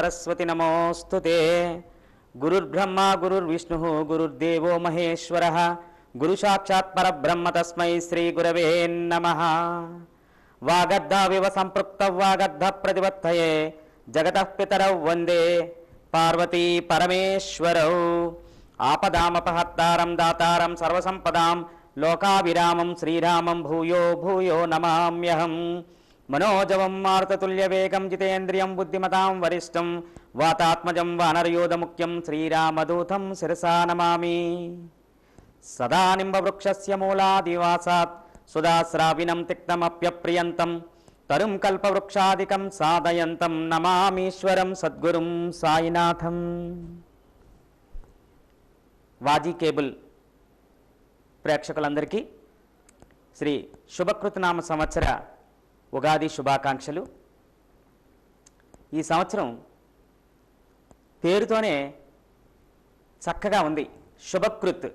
सरस्वति स्तु गुरुर्ब्रह्मा गुरुर्विष्णुः गुरुर्देवो महेश्वरः परब्रह्म तस्मै श्रीगुरवे नमः वागद्धाविव सम्पृक्तौ वागद्ध प्रतिबद्धये जगतः पितरौ वन्दे पार्वती परमेश्वरौ आपदामपहत्तारं दातारं सर्वसम्पदां लोकाविरामं श्रीरामं भूयो भूयो नमाम्यहम् మనోజవం మారుతతుల్య వేగం జితేంద్రియం బుద్ధిమతాం వరిష్టం వాతాత్మజం వానరయోధ ముఖ్యం శ్రీరామదూతం శిరసా నమామి సదా నింబవృక్షస్య మూలాదివాసాత్ సుదాశ్రావినం తిక్తమప్యప్రియంతం తరుం కల్పవృక్షాదికం సాదయంతం నమామీశ్వరం సద్గురుం సాయినాథం వాజీ కేబుల్ ప్రేక్షకులందరికీ శ్రీ శుభకృతనామ సంవత్సర ఉగాది శుభాకాంక్షలు ఈ సంవత్సరం పేరుతోనే చక్కగా ఉంది శుభకృత్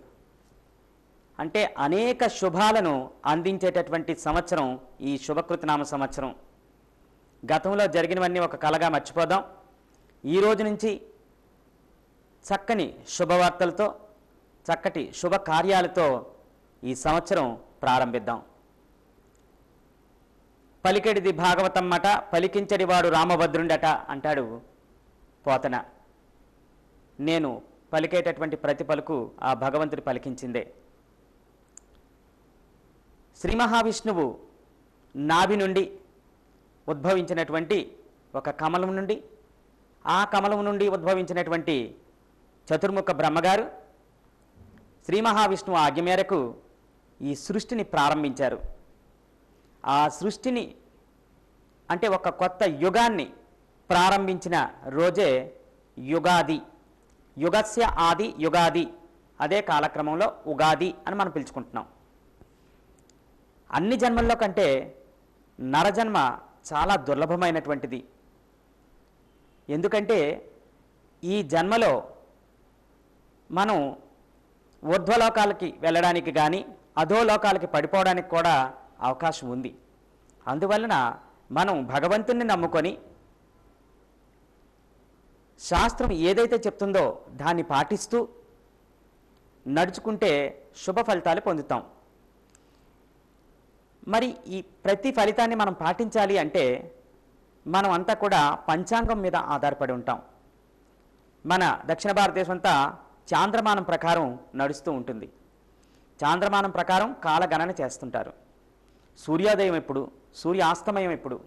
అంటే అనేక శుభాలను అందించేటటువంటి సంవత్సరం ఈ శుభకృత్ నామ సంవత్సరం గతంలో జరిగినవన్నీ ఒక కలగా మర్చిపోదాం ఈ రోజు నుంచి చక్కని శుభవార్తలతో చక్కటి శుభకార్యాలతో ఈ సంవత్సరం ప్రారంభిద్దాం పలికెడిది భాగవతమ్మట పలికించడివాడు రామభద్రుండట అంటాడు పోతన నేను పలికేటటువంటి ప్రతి పలుకు ఆ భగవంతుడు పలికించిందే శ్రీ మహావిష్ణువు నాభి నుండి ఉద్భవించినటువంటి ఒక కమలం నుండి ఆ కమలం నుండి ఉద్భవించినటువంటి చతుర్ముఖ బ్రహ్మగారు శ్రీ మహావిష్ణువు ఆజ్ఞ మేరకు ఈ సృష్టిని ప్రారంభించారు ఆ సృష్టిని అంటే ఒక కొత్త యుగాన్ని ప్రారంభించిన రోజే యుగాది యుగస్య ఆది యుగాది అదే కాలక్రమంలో ఉగాది అని మనం పిలుచుకుంటున్నాం అన్ని జన్మల్లో కంటే నరజన్మ చాలా దుర్లభమైనటువంటిది ఎందుకంటే ఈ జన్మలో మనం ఊర్ధ్వలోకాలకి వెళ్ళడానికి కానీ అధోలోకాలకి పడిపోవడానికి కూడా అవకాశం ఉంది అందువలన మనం భగవంతుణ్ణి నమ్ముకొని శాస్త్రం ఏదైతే చెప్తుందో దాన్ని పాటిస్తూ నడుచుకుంటే శుభ ఫలితాలు పొందుతాం మరి ఈ ప్రతి ఫలితాన్ని మనం పాటించాలి అంటే మనం అంతా కూడా పంచాంగం మీద ఆధారపడి ఉంటాం మన దక్షిణ భారతదేశం అంతా చాంద్రమానం ప్రకారం నడుస్తూ ఉంటుంది చాంద్రమానం ప్రకారం కాలగణన చేస్తుంటారు సూర్యోదయం ఎప్పుడు సూర్య ఆస్తమయం ఎప్పుడు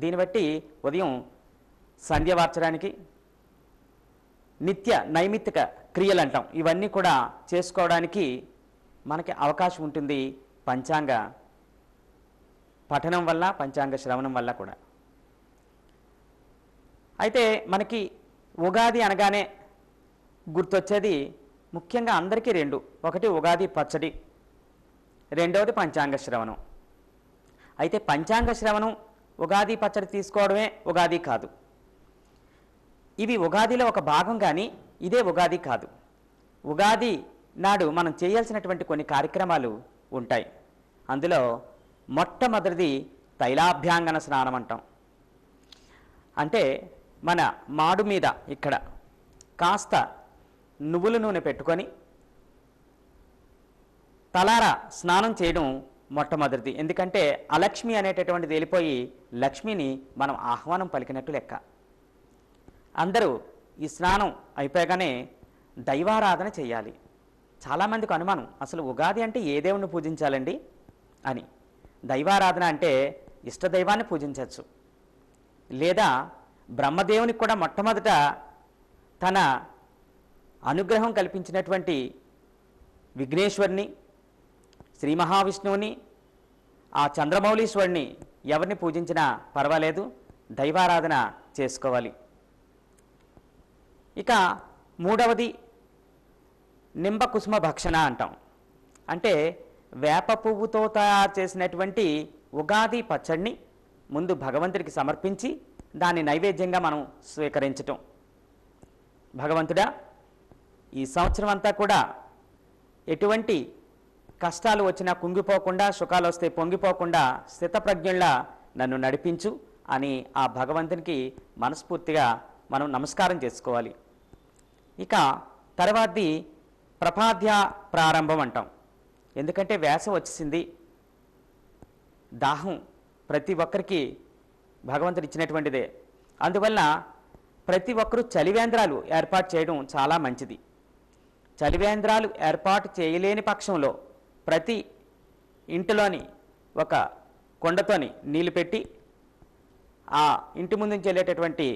దీన్ని బట్టి ఉదయం సంధ్య వార్చడానికి నిత్య నైమిత్తిక క్రియలు అంటాం ఇవన్నీ కూడా చేసుకోవడానికి మనకి అవకాశం ఉంటుంది పంచాంగ పఠనం వల్ల పంచాంగ శ్రవణం వల్ల కూడా అయితే మనకి ఉగాది అనగానే గుర్తొచ్చేది ముఖ్యంగా అందరికీ రెండు ఒకటి ఉగాది పచ్చడి రెండవది పంచాంగ శ్రవణం అయితే పంచాంగ శ్రవణం ఉగాది పచ్చడి తీసుకోవడమే ఉగాది కాదు ఇవి ఉగాదిలో ఒక భాగం కానీ ఇదే ఉగాది కాదు ఉగాది నాడు మనం చేయాల్సినటువంటి కొన్ని కార్యక్రమాలు ఉంటాయి అందులో మొట్టమొదటిది తైలాభ్యాంగన స్నానం అంటాం అంటే మన మాడు మీద ఇక్కడ కాస్త నువ్వుల నూనె పెట్టుకొని తలారా స్నానం చేయడం మొట్టమొదటిది ఎందుకంటే అలక్ష్మి అనేటటువంటిది వెళ్ళిపోయి లక్ష్మిని మనం ఆహ్వానం పలికినట్టు లెక్క అందరూ ఈ స్నానం అయిపోయగానే దైవారాధన చేయాలి చాలామందికి అనుమానం అసలు ఉగాది అంటే ఏ దేవుణ్ణి పూజించాలండి అని దైవారాధన అంటే ఇష్టదైవాన్ని పూజించవచ్చు లేదా బ్రహ్మదేవునికి కూడా మొట్టమొదట తన అనుగ్రహం కల్పించినటువంటి విఘ్నేశ్వరిని శ్రీ మహావిష్ణువుని ఆ చంద్రమౌళీశ్వరిని ఎవరిని పూజించినా పర్వాలేదు దైవారాధన చేసుకోవాలి ఇక మూడవది నింబకుసుమ భక్షణ అంటాం అంటే వేప పువ్వుతో తయారు చేసినటువంటి ఉగాది పచ్చడిని ముందు భగవంతుడికి సమర్పించి దాన్ని నైవేద్యంగా మనం స్వీకరించటం భగవంతుడా ఈ సంవత్సరం అంతా కూడా ఎటువంటి కష్టాలు వచ్చినా కుంగిపోకుండా సుఖాలు వస్తే పొంగిపోకుండా స్థితప్రజ్ఞుల్లా నన్ను నడిపించు అని ఆ భగవంతునికి మనస్ఫూర్తిగా మనం నమస్కారం చేసుకోవాలి ఇక తర్వాతది ప్రపాధ్య ప్రారంభం అంటాం ఎందుకంటే వేస వచ్చేసింది దాహం ప్రతి ఒక్కరికి భగవంతుడు ఇచ్చినటువంటిదే అందువల్ల ప్రతి ఒక్కరూ చలివేంద్రాలు ఏర్పాటు చేయడం చాలా మంచిది చలివేంద్రాలు ఏర్పాటు చేయలేని పక్షంలో ప్రతి ఇంటిలోని ఒక కొండతోని నీళ్లు పెట్టి ఆ ఇంటి ముందు నుంచి వెళ్ళేటటువంటి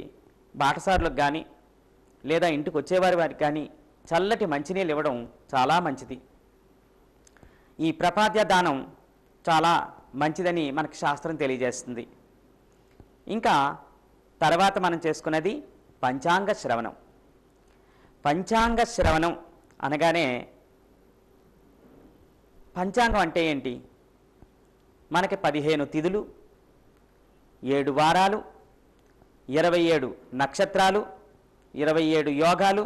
బాటసారులకు కానీ లేదా ఇంటికి వచ్చేవారి వారికి కానీ చల్లటి మంచినీళ్ళు ఇవ్వడం చాలా మంచిది ఈ ప్రపాద్య దానం చాలా మంచిదని మనకు శాస్త్రం తెలియజేస్తుంది ఇంకా తర్వాత మనం చేసుకున్నది పంచాంగ శ్రవణం పంచాంగ శ్రవణం అనగానే పంచాంగం అంటే ఏంటి మనకి పదిహేను తిథులు ఏడు వారాలు ఇరవై ఏడు నక్షత్రాలు ఇరవై ఏడు యోగాలు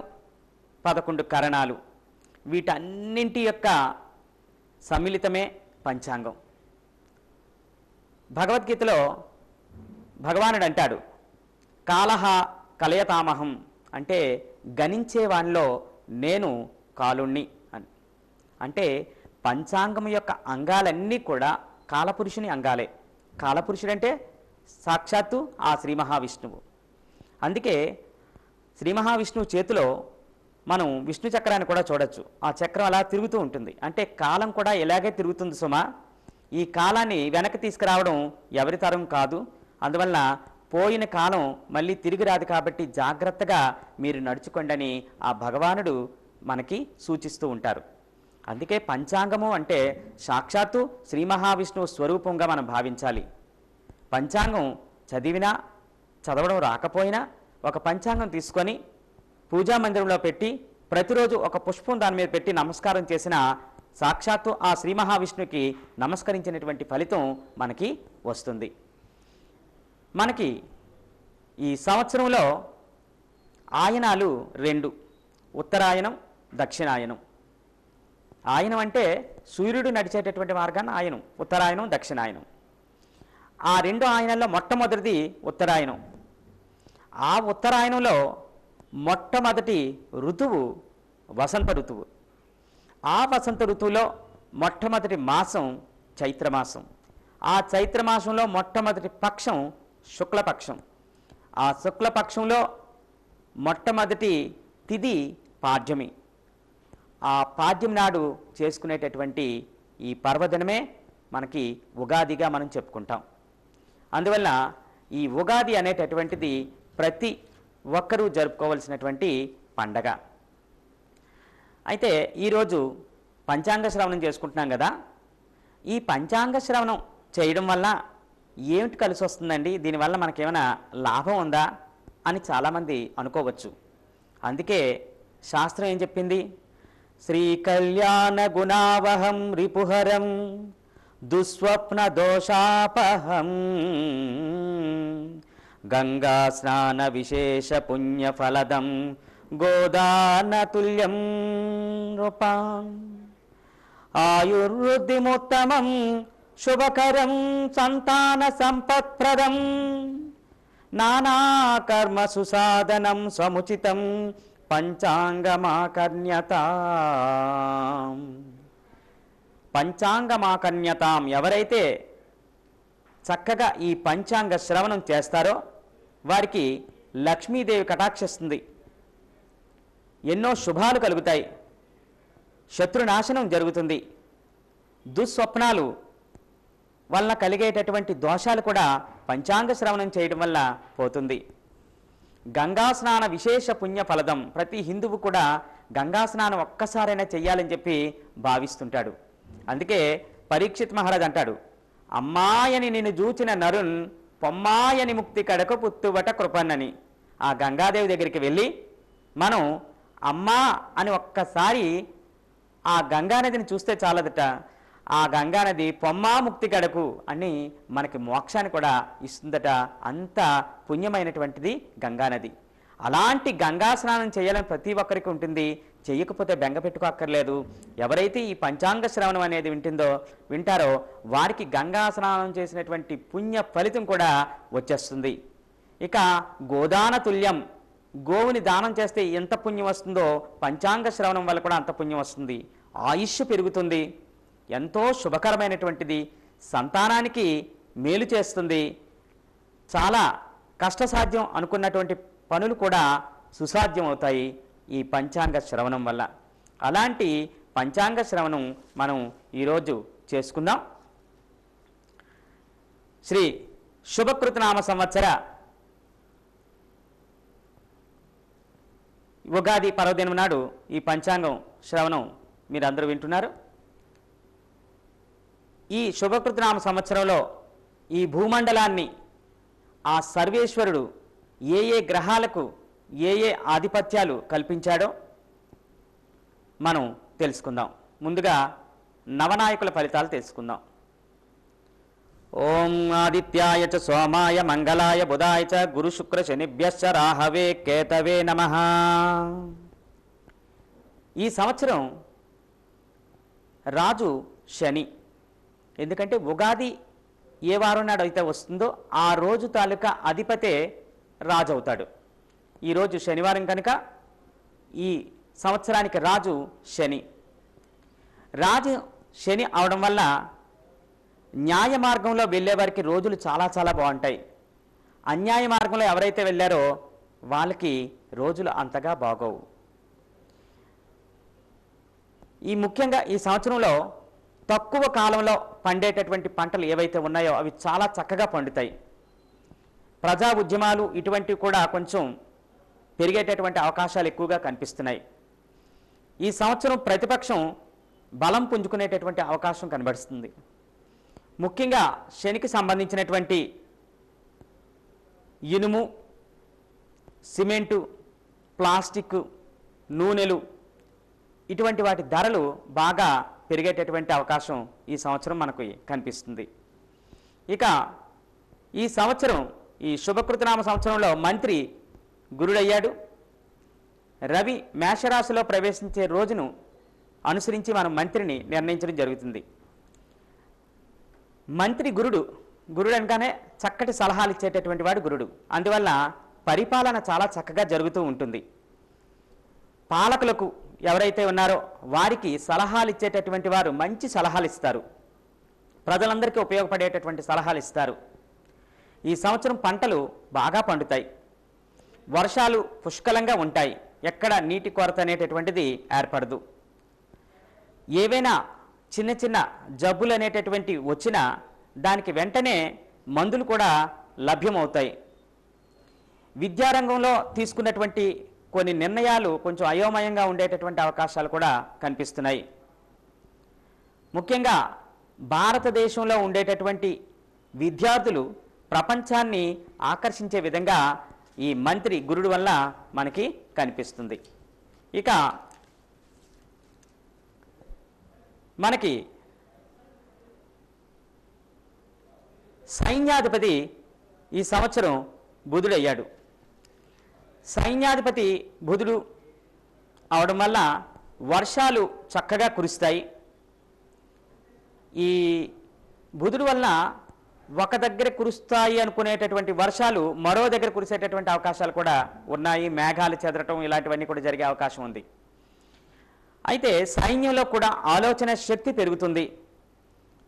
పదకొండు కరణాలు వీటన్నింటి యొక్క సమ్మిళితమే పంచాంగం భగవద్గీతలో భగవానుడు అంటాడు కాలహ కలయతామహం అంటే గణించే వానిలో నేను కాలుణ్ణి అని అంటే పంచాంగం యొక్క అంగాలన్నీ కూడా కాలపురుషుని అంగాలే కాలపురుషుడు అంటే సాక్షాత్తు ఆ శ్రీ మహావిష్ణువు అందుకే శ్రీ మహావిష్ణువు చేతిలో మనం విష్ణు చక్రాన్ని కూడా చూడొచ్చు ఆ చక్రం అలా తిరుగుతూ ఉంటుంది అంటే కాలం కూడా ఇలాగే తిరుగుతుంది సుమా ఈ కాలాన్ని వెనక్కి తీసుకురావడం ఎవరి తరం కాదు అందువల్ల పోయిన కాలం మళ్ళీ తిరిగి రాదు కాబట్టి జాగ్రత్తగా మీరు నడుచుకోండి ఆ భగవానుడు మనకి సూచిస్తూ ఉంటారు అందుకే పంచాంగము అంటే సాక్షాత్తు శ్రీ మహావిష్ణువు స్వరూపంగా మనం భావించాలి పంచాంగం చదివినా చదవడం రాకపోయినా ఒక పంచాంగం తీసుకొని పూజా మందిరంలో పెట్టి ప్రతిరోజు ఒక పుష్పం దాని మీద పెట్టి నమస్కారం చేసిన సాక్షాత్తు ఆ శ్రీ మహావిష్ణుకి నమస్కరించినటువంటి ఫలితం మనకి వస్తుంది మనకి ఈ సంవత్సరంలో ఆయనాలు రెండు ఉత్తరాయణం దక్షిణాయనం ఆయనం అంటే సూర్యుడు నడిచేటటువంటి మార్గాన్ని ఆయనం ఉత్తరాయణం దక్షిణాయనం ఆ రెండు ఆయనంలో మొట్టమొదటిది ఉత్తరాయణం ఆ ఉత్తరాయణంలో మొట్టమొదటి ఋతువు వసంత ఋతువు ఆ వసంత ఋతువులో మొట్టమొదటి మాసం చైత్రమాసం ఆ చైత్రమాసంలో మొట్టమొదటి పక్షం శుక్లపక్షం ఆ శుక్లపక్షంలో మొట్టమొదటి తిది పాడ్యమి ఆ పాద్యం నాడు చేసుకునేటటువంటి ఈ పర్వదినమే మనకి ఉగాదిగా మనం చెప్పుకుంటాం అందువల్ల ఈ ఉగాది అనేటటువంటిది ప్రతి ఒక్కరూ జరుపుకోవలసినటువంటి పండగ అయితే ఈరోజు పంచాంగ శ్రవణం చేసుకుంటున్నాం కదా ఈ పంచాంగ శ్రవణం చేయడం వల్ల ఏమిటి కలిసి వస్తుందండి దీనివల్ల మనకేమైనా లాభం ఉందా అని చాలామంది అనుకోవచ్చు అందుకే శాస్త్రం ఏం చెప్పింది శ్రీకళ్యాణగుణావహం రిపుహరం దుస్వప్నదోషాపహం గంగాస్నానవిశేషపుణ్యఫలదం గోదానతుల్యం నృపాం ఆయుర్వృద్ధిముత్తమం శుభకరం సంతాన సంపత్ప్రదం నానాకర్మసు సాధనం సముచితం పంచాంగమాకర్ణ్యత పంచాంగమాకర్ణ్యతాం ఎవరైతే చక్కగా ఈ పంచాంగ శ్రవణం చేస్తారో వారికి లక్ష్మీదేవి కటాక్షిస్తుంది ఎన్నో శుభాలు కలుగుతాయి శత్రునాశనం జరుగుతుంది దుస్వప్నాలు వలన కలిగేటటువంటి దోషాలు కూడా పంచాంగ శ్రవణం చేయడం వల్ల పోతుంది గంగా స్నాన విశేష పుణ్య ఫలదం ప్రతి హిందువు కూడా గంగా స్నానం ఒక్కసారైనా చెయ్యాలని చెప్పి భావిస్తుంటాడు అందుకే పరీక్షిత్ మహారాజ్ అంటాడు అమ్మాయని నిన్ను చూచిన నరుణ్ పొమ్మాయని ముక్తి కడకు పుత్తువట కృపన్నని ఆ గంగాదేవి దగ్గరికి వెళ్ళి మనం అమ్మా అని ఒక్కసారి ఆ గంగానదిని చూస్తే చాలదట ఆ గంగానది పొమ్మాముక్తి గడకు అని మనకి మోక్షాన్ని కూడా ఇస్తుందట అంత పుణ్యమైనటువంటిది గంగానది అలాంటి గంగా స్నానం చేయాలని ప్రతి ఒక్కరికి ఉంటుంది చేయకపోతే బెంగ పెట్టుకోక్కర్లేదు ఎవరైతే ఈ పంచాంగ శ్రవణం అనేది వింటుందో వింటారో వారికి గంగా స్నానం చేసినటువంటి పుణ్య ఫలితం కూడా వచ్చేస్తుంది ఇక గోదాన తుల్యం గోవుని దానం చేస్తే ఎంత పుణ్యం వస్తుందో పంచాంగ శ్రవణం వల్ల కూడా అంత పుణ్యం వస్తుంది ఆయుష్ పెరుగుతుంది ఎంతో శుభకరమైనటువంటిది సంతానానికి మేలు చేస్తుంది చాలా కష్టసాధ్యం అనుకున్నటువంటి పనులు కూడా సుసాధ్యం అవుతాయి ఈ పంచాంగ శ్రవణం వల్ల అలాంటి పంచాంగ శ్రవణం మనం ఈరోజు చేసుకుందాం శ్రీ శుభకృతనామ సంవత్సర ఉగాది పర్వదినం నాడు ఈ పంచాంగం శ్రవణం మీరందరూ వింటున్నారు ఈ శుభకృతనామ సంవత్సరంలో ఈ భూమండలాన్ని ఆ సర్వేశ్వరుడు ఏ ఏ గ్రహాలకు ఏ ఏ ఆధిపత్యాలు కల్పించాడో మనం తెలుసుకుందాం ముందుగా నవనాయకుల ఫలితాలు తెలుసుకుందాం ఓం ఆదిత్యాయ చ సోమాయ మంగళాయ బుధాయ చ గురు శుక్ర శనిభ్యశ్చ రాహవే కేతవే నమ ఈ సంవత్సరం రాజు శని ఎందుకంటే ఉగాది ఏ వారం నాడు అయితే వస్తుందో ఆ రోజు తాలూకా అధిపతే రాజు అవుతాడు ఈరోజు శనివారం కనుక ఈ సంవత్సరానికి రాజు శని రాజు శని అవడం వల్ల న్యాయ మార్గంలో వెళ్ళేవారికి రోజులు చాలా చాలా బాగుంటాయి అన్యాయ మార్గంలో ఎవరైతే వెళ్ళారో వాళ్ళకి రోజులు అంతగా బాగోవు ఈ ముఖ్యంగా ఈ సంవత్సరంలో తక్కువ కాలంలో పండేటటువంటి పంటలు ఏవైతే ఉన్నాయో అవి చాలా చక్కగా పండుతాయి ప్రజా ఉద్యమాలు ఇటువంటివి కూడా కొంచెం పెరిగేటటువంటి అవకాశాలు ఎక్కువగా కనిపిస్తున్నాయి ఈ సంవత్సరం ప్రతిపక్షం బలం పుంజుకునేటటువంటి అవకాశం కనబడుతుంది ముఖ్యంగా శనికి సంబంధించినటువంటి ఇనుము సిమెంటు ప్లాస్టిక్ నూనెలు ఇటువంటి వాటి ధరలు బాగా పెరిగేటటువంటి అవకాశం ఈ సంవత్సరం మనకు కనిపిస్తుంది ఇక ఈ సంవత్సరం ఈ శుభకృతనామ సంవత్సరంలో మంత్రి గురుడయ్యాడు రవి మేషరాశిలో ప్రవేశించే రోజును అనుసరించి మనం మంత్రిని నిర్ణయించడం జరుగుతుంది మంత్రి గురుడు గురుడు అనగానే చక్కటి సలహాలు ఇచ్చేటటువంటి వాడు గురుడు అందువల్ల పరిపాలన చాలా చక్కగా జరుగుతూ ఉంటుంది పాలకులకు ఎవరైతే ఉన్నారో వారికి సలహాలు ఇచ్చేటటువంటి వారు మంచి సలహాలు ఇస్తారు ప్రజలందరికీ ఉపయోగపడేటటువంటి సలహాలు ఇస్తారు ఈ సంవత్సరం పంటలు బాగా పండుతాయి వర్షాలు పుష్కలంగా ఉంటాయి ఎక్కడ నీటి కొరత అనేటటువంటిది ఏర్పడదు ఏవైనా చిన్న చిన్న జబ్బులు అనేటటువంటి వచ్చినా దానికి వెంటనే మందులు కూడా లభ్యమవుతాయి విద్యారంగంలో తీసుకున్నటువంటి కొన్ని నిర్ణయాలు కొంచెం అయోమయంగా ఉండేటటువంటి అవకాశాలు కూడా కనిపిస్తున్నాయి ముఖ్యంగా భారతదేశంలో ఉండేటటువంటి విద్యార్థులు ప్రపంచాన్ని ఆకర్షించే విధంగా ఈ మంత్రి గురుడు వల్ల మనకి కనిపిస్తుంది ఇక మనకి సైన్యాధిపతి ఈ సంవత్సరం బుధుడయ్యాడు సైన్యాధిపతి బుధుడు అవడం వల్ల వర్షాలు చక్కగా కురుస్తాయి ఈ బుధుడు వల్ల ఒక దగ్గర కురుస్తాయి అనుకునేటటువంటి వర్షాలు మరో దగ్గర కురిసేటటువంటి అవకాశాలు కూడా ఉన్నాయి మేఘాలు చెదరటం ఇలాంటివన్నీ కూడా జరిగే అవకాశం ఉంది అయితే సైన్యంలో కూడా ఆలోచన శక్తి పెరుగుతుంది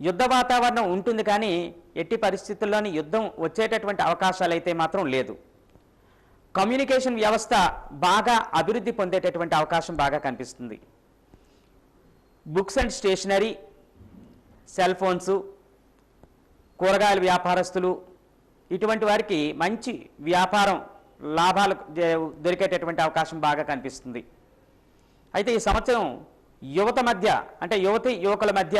యుద్ధ వాతావరణం ఉంటుంది కానీ ఎట్టి పరిస్థితుల్లోని యుద్ధం వచ్చేటటువంటి అవకాశాలు అయితే మాత్రం లేదు కమ్యూనికేషన్ వ్యవస్థ బాగా అభివృద్ధి పొందేటటువంటి అవకాశం బాగా కనిపిస్తుంది books and stationery cell phones కూరగాయల వ్యాపారస్తులు ఇటువంటి వారికి మంచి వ్యాపారం లాభాలు దొరికేటటువంటి అవకాశం బాగా కనిపిస్తుంది అయితే ఈ సంవత్సరం యువత మధ్య అంటే యువతి యువకుల మధ్య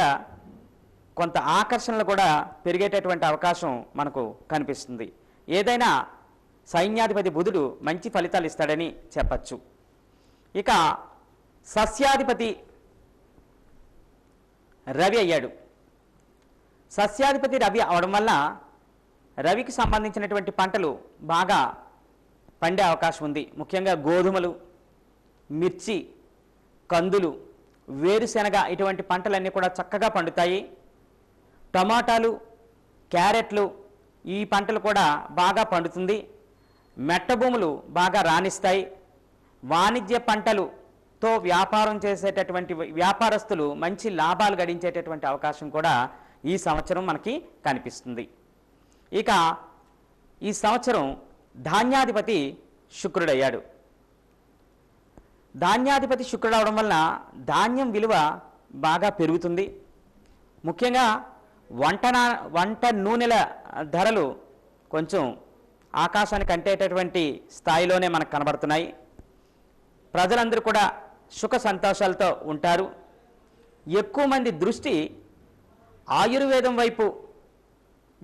కొంత ఆకర్షణలు కూడా పెరిగేటటువంటి అవకాశం మనకు కనిపిస్తుంది ఏదైనా సైన్యాధిపతి బుధుడు మంచి ఫలితాలు ఇస్తాడని చెప్పచ్చు ఇక సస్యాధిపతి రవి అయ్యాడు సస్యాధిపతి రవి అవడం వల్ల రవికి సంబంధించినటువంటి పంటలు బాగా పండే అవకాశం ఉంది ముఖ్యంగా గోధుమలు మిర్చి కందులు వేరుశెనగ ఇటువంటి పంటలన్నీ కూడా చక్కగా పండుతాయి టమాటాలు క్యారెట్లు ఈ పంటలు కూడా బాగా పండుతుంది మెట్టభూములు బాగా రాణిస్తాయి వాణిజ్య పంటలుతో వ్యాపారం చేసేటటువంటి వ్యాపారస్తులు మంచి లాభాలు గడించేటటువంటి అవకాశం కూడా ఈ సంవత్సరం మనకి కనిపిస్తుంది ఇక ఈ సంవత్సరం ధాన్యాధిపతి శుక్రుడయ్యాడు ధాన్యాధిపతి శుక్రుడు అవడం వలన ధాన్యం విలువ బాగా పెరుగుతుంది ముఖ్యంగా వంట వంట నూనెల ధరలు కొంచెం ఆకాశానికి అంటేటటువంటి స్థాయిలోనే మనకు కనబడుతున్నాయి ప్రజలందరూ కూడా సుఖ సంతోషాలతో ఉంటారు ఎక్కువ మంది దృష్టి ఆయుర్వేదం వైపు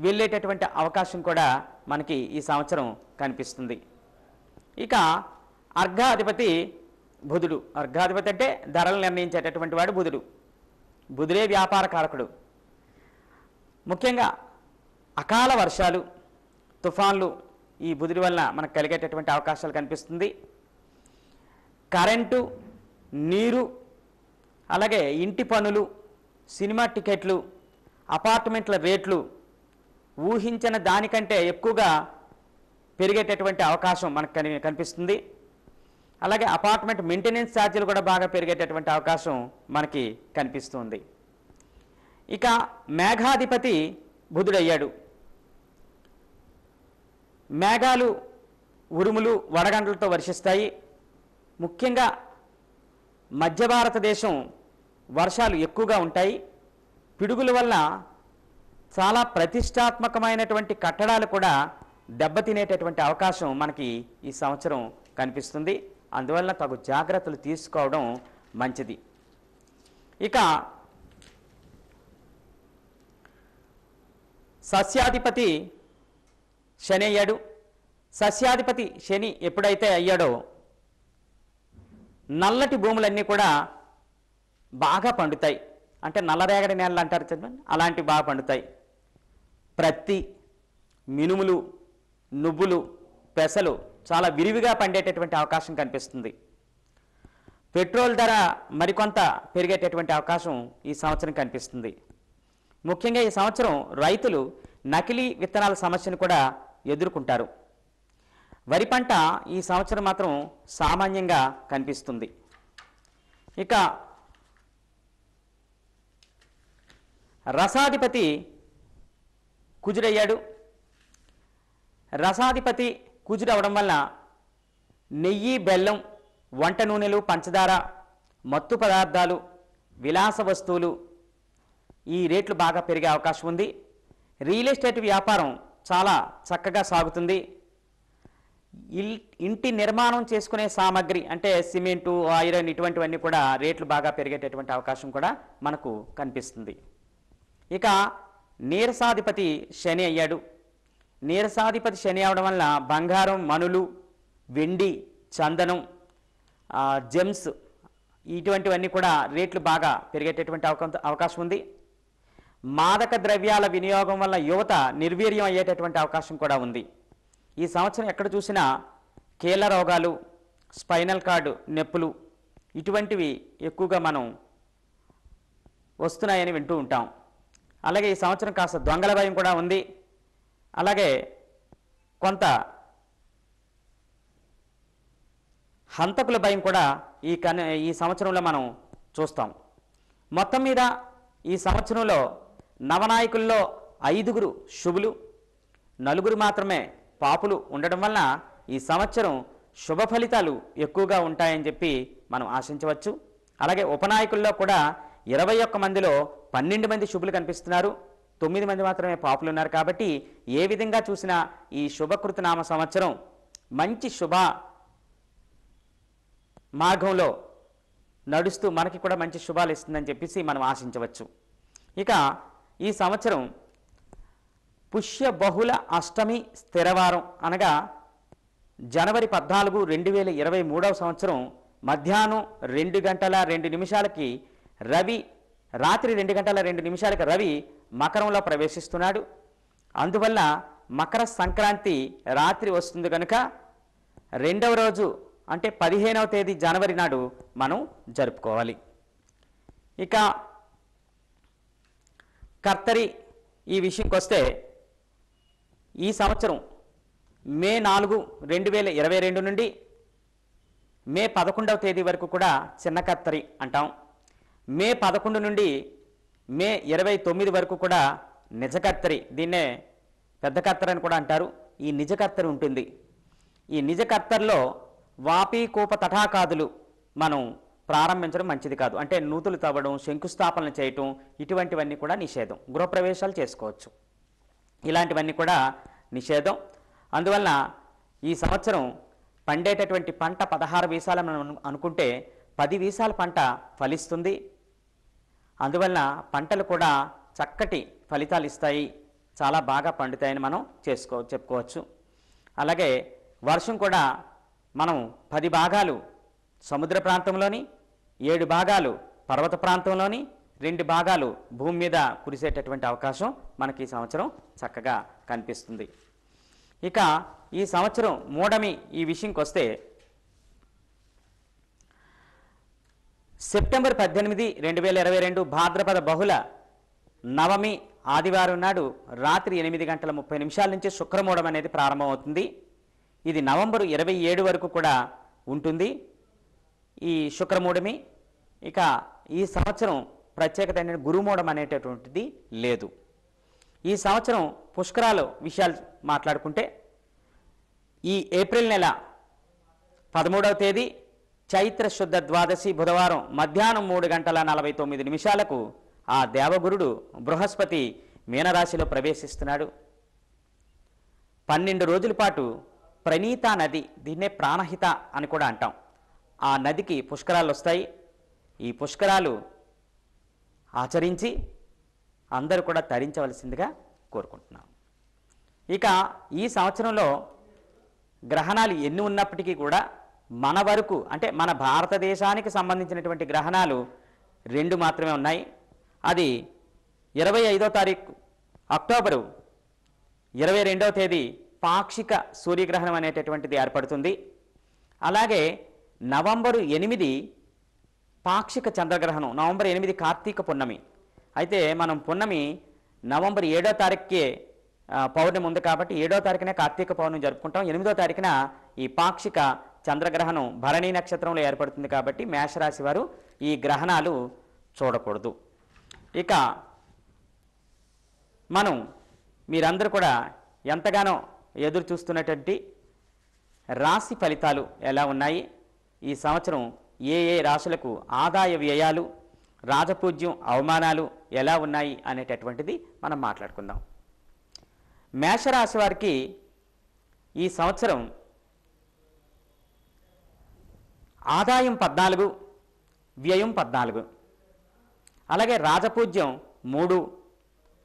వెళ్ళేటటువంటి అవకాశం కూడా మనకి ఈ సంవత్సరం కనిపిస్తుంది ఇక అర్ఘాధిపతి బుధుడు అర్ఘాధిపతి అంటే ధరలు నిర్ణయించేటటువంటి వాడు బుధుడు బుధుడే వ్యాపార కారకుడు ముఖ్యంగా అకాల వర్షాలు తుఫాన్లు ఈ బుదిరి వల్ల మనకు కలిగేటటువంటి అవకాశాలు కనిపిస్తుంది కరెంటు నీరు అలాగే ఇంటి పనులు సినిమా టికెట్లు అపార్ట్మెంట్ల రేట్లు ఊహించిన దానికంటే ఎక్కువగా పెరిగేటటువంటి అవకాశం మనకు కనిపిస్తుంది అలాగే అపార్ట్మెంట్ మెయింటెనెన్స్ ఛార్జీలు కూడా బాగా పెరిగేటటువంటి అవకాశం మనకి కనిపిస్తుంది ఇక మేఘాధిపతి బుధుడయ్యాడు మేఘాలు ఉరుములు వడగండ్లతో వర్షిస్తాయి ముఖ్యంగా మధ్య భారతదేశం వర్షాలు ఎక్కువగా ఉంటాయి పిడుగుల వల్ల చాలా ప్రతిష్టాత్మకమైనటువంటి కట్టడాలు కూడా దెబ్బతినేటటువంటి అవకాశం మనకి ఈ సంవత్సరం కనిపిస్తుంది అందువల్ల తగు జాగ్రత్తలు తీసుకోవడం మంచిది ఇక సస్యాధిపతి శని అయ్యాడు సస్యాధిపతి శని ఎప్పుడైతే అయ్యాడో నల్లటి భూములన్నీ కూడా బాగా పండుతాయి అంటే నల్లరేగడి నేలలు అంటారు చెప్పండి అలాంటివి బాగా పండుతాయి ప్రత్తి మినుములు నువ్వులు పెసలు చాలా విరివిగా పండేటటువంటి అవకాశం కనిపిస్తుంది పెట్రోల్ ధర మరికొంత పెరిగేటటువంటి అవకాశం ఈ సంవత్సరం కనిపిస్తుంది ముఖ్యంగా ఈ సంవత్సరం రైతులు నకిలీ విత్తనాల సమస్యను కూడా ఎదుర్కొంటారు వరి పంట ఈ సంవత్సరం మాత్రం సామాన్యంగా కనిపిస్తుంది ఇక రసాధిపతి కుజురయ్యాడు రసాధిపతి కుజురవడం వల్ల నెయ్యి బెల్లం వంట నూనెలు పంచదార మత్తు పదార్థాలు విలాస వస్తువులు ఈ రేట్లు బాగా పెరిగే అవకాశం ఉంది రియల్ ఎస్టేట్ వ్యాపారం చాలా చక్కగా సాగుతుంది ఇంటి నిర్మాణం చేసుకునే సామాగ్రి అంటే సిమెంటు ఐరన్ ఇటువంటివన్నీ కూడా రేట్లు బాగా పెరిగేటటువంటి అవకాశం కూడా మనకు కనిపిస్తుంది ఇక నీరసాధిపతి శని అయ్యాడు నీరసాధిపతి శని అవడం వల్ల బంగారం మనులు వెండి చందనం జెమ్స్ ఇటువంటివన్నీ కూడా రేట్లు బాగా పెరిగేటటువంటి అవకాశం ఉంది మాదక ద్రవ్యాల వినియోగం వల్ల యువత నిర్వీర్యం అయ్యేటటువంటి అవకాశం కూడా ఉంది ఈ సంవత్సరం ఎక్కడ చూసినా కీళ్ళ రోగాలు స్పైనల్ కార్డు నొప్పులు ఇటువంటివి ఎక్కువగా మనం వస్తున్నాయని వింటూ ఉంటాం అలాగే ఈ సంవత్సరం కాస్త దొంగల భయం కూడా ఉంది అలాగే కొంత హంతకుల భయం కూడా ఈ కన్ ఈ సంవత్సరంలో మనం చూస్తాం మొత్తం మీద ఈ సంవత్సరంలో నవనాయకుల్లో ఐదుగురు శుభులు నలుగురు మాత్రమే పాపులు ఉండడం వలన ఈ సంవత్సరం శుభ ఫలితాలు ఎక్కువగా ఉంటాయని చెప్పి మనం ఆశించవచ్చు అలాగే ఉపనాయకుల్లో కూడా ఇరవై ఒక్క మందిలో పన్నెండు మంది శుభులు కనిపిస్తున్నారు తొమ్మిది మంది మాత్రమే పాపులు ఉన్నారు కాబట్టి ఏ విధంగా చూసినా ఈ శుభకృతనామ సంవత్సరం మంచి శుభ మార్గంలో నడుస్తూ మనకి కూడా మంచి శుభాలు ఇస్తుందని చెప్పేసి మనం ఆశించవచ్చు ఇక ఈ సంవత్సరం పుష్య బహుళ అష్టమి స్థిరవారం అనగా జనవరి పద్నాలుగు రెండు వేల ఇరవై మూడవ సంవత్సరం మధ్యాహ్నం రెండు గంటల రెండు నిమిషాలకి రవి రాత్రి రెండు గంటల రెండు నిమిషాలకి రవి మకరంలో ప్రవేశిస్తున్నాడు అందువల్ల మకర సంక్రాంతి రాత్రి వస్తుంది కనుక రెండవ రోజు అంటే పదిహేనవ తేదీ జనవరి నాడు మనం జరుపుకోవాలి ఇక కర్తరి ఈ విషయంకి వస్తే ఈ సంవత్సరం మే నాలుగు రెండు వేల ఇరవై రెండు నుండి మే పదకొండవ తేదీ వరకు కూడా చిన్న కత్తరి అంటాం మే పదకొండు నుండి మే ఇరవై తొమ్మిది వరకు కూడా నిజ కత్తరి దీన్నే పెద్ద కత్తరి అని కూడా అంటారు ఈ నిజ కత్తరి ఉంటుంది ఈ నిజ కత్తరిలో వాపీ కూప తటాకాదులు మనం ప్రారంభించడం మంచిది కాదు అంటే నూతులు తవ్వడం శంకుస్థాపనలు చేయటం ఇటువంటివన్నీ కూడా నిషేధం గృహప్రవేశాలు చేసుకోవచ్చు ఇలాంటివన్నీ కూడా నిషేధం అందువలన ఈ సంవత్సరం పండేటటువంటి పంట పదహారు వీసాలు మనం అనుకుంటే పది వీసాల పంట ఫలిస్తుంది అందువలన పంటలు కూడా చక్కటి ఫలితాలు ఇస్తాయి చాలా బాగా పండుతాయని మనం చేసుకో చెప్పుకోవచ్చు అలాగే వర్షం కూడా మనం పది భాగాలు సముద్ర ప్రాంతంలోని ఏడు భాగాలు పర్వత ప్రాంతంలోని రెండు భాగాలు భూమి మీద కురిసేటటువంటి అవకాశం మనకి ఈ సంవత్సరం చక్కగా కనిపిస్తుంది ఇక ఈ సంవత్సరం మూడమి ఈ విషయంకి వస్తే సెప్టెంబర్ పద్దెనిమిది రెండు వేల ఇరవై రెండు భాద్రపద బహుళ నవమి ఆదివారం నాడు రాత్రి ఎనిమిది గంటల ముప్పై నిమిషాల నుంచి శుక్రమూఢం అనేది ప్రారంభమవుతుంది ఇది నవంబర్ ఇరవై ఏడు వరకు కూడా ఉంటుంది ఈ శుక్రమూఢమి ఇక ఈ సంవత్సరం ప్రత్యేకతైన గురుమూఢం అనేటటువంటిది లేదు ఈ సంవత్సరం పుష్కరాలు విషయాలు మాట్లాడుకుంటే ఈ ఏప్రిల్ నెల పదమూడవ తేదీ చైత్ర శుద్ధ ద్వాదశి బుధవారం మధ్యాహ్నం మూడు గంటల నలభై తొమ్మిది నిమిషాలకు ఆ దేవగురుడు బృహస్పతి మీనరాశిలో ప్రవేశిస్తున్నాడు పన్నెండు రోజుల పాటు ప్రణీత నది దీన్నే ప్రాణహిత అని కూడా అంటాం ఆ నదికి పుష్కరాలు వస్తాయి ఈ పుష్కరాలు ఆచరించి అందరూ కూడా తరించవలసిందిగా కోరుకుంటున్నాం ఇక ఈ సంవత్సరంలో గ్రహణాలు ఎన్ని ఉన్నప్పటికీ కూడా మన వరకు అంటే మన భారతదేశానికి సంబంధించినటువంటి గ్రహణాలు రెండు మాత్రమే ఉన్నాయి అది ఇరవై ఐదో తారీఖు అక్టోబరు ఇరవై రెండవ తేదీ పాక్షిక సూర్యగ్రహణం అనేటటువంటిది ఏర్పడుతుంది అలాగే నవంబరు ఎనిమిది పాక్షిక చంద్రగ్రహణం నవంబర్ ఎనిమిది కార్తీక పున్నమి అయితే మనం పున్నమి నవంబర్ ఏడో తారీఖుకే పౌర్ణమి ఉంది కాబట్టి ఏడో తారీఖున కార్తీక పౌర్ణమి జరుపుకుంటాం ఎనిమిదో తారీఖున ఈ పాక్షిక చంద్రగ్రహణం భరణీ నక్షత్రంలో ఏర్పడుతుంది కాబట్టి మేషరాశి వారు ఈ గ్రహణాలు చూడకూడదు ఇక మనం మీరందరూ కూడా ఎంతగానో ఎదురు చూస్తున్నటువంటి రాశి ఫలితాలు ఎలా ఉన్నాయి ఈ సంవత్సరం ఏ ఏ రాశులకు ఆదాయ వ్యయాలు రాజపూజ్యం అవమానాలు ఎలా ఉన్నాయి అనేటటువంటిది మనం మాట్లాడుకుందాం మేషరాశి వారికి ఈ సంవత్సరం ఆదాయం పద్నాలుగు వ్యయం పద్నాలుగు అలాగే రాజపూజ్యం మూడు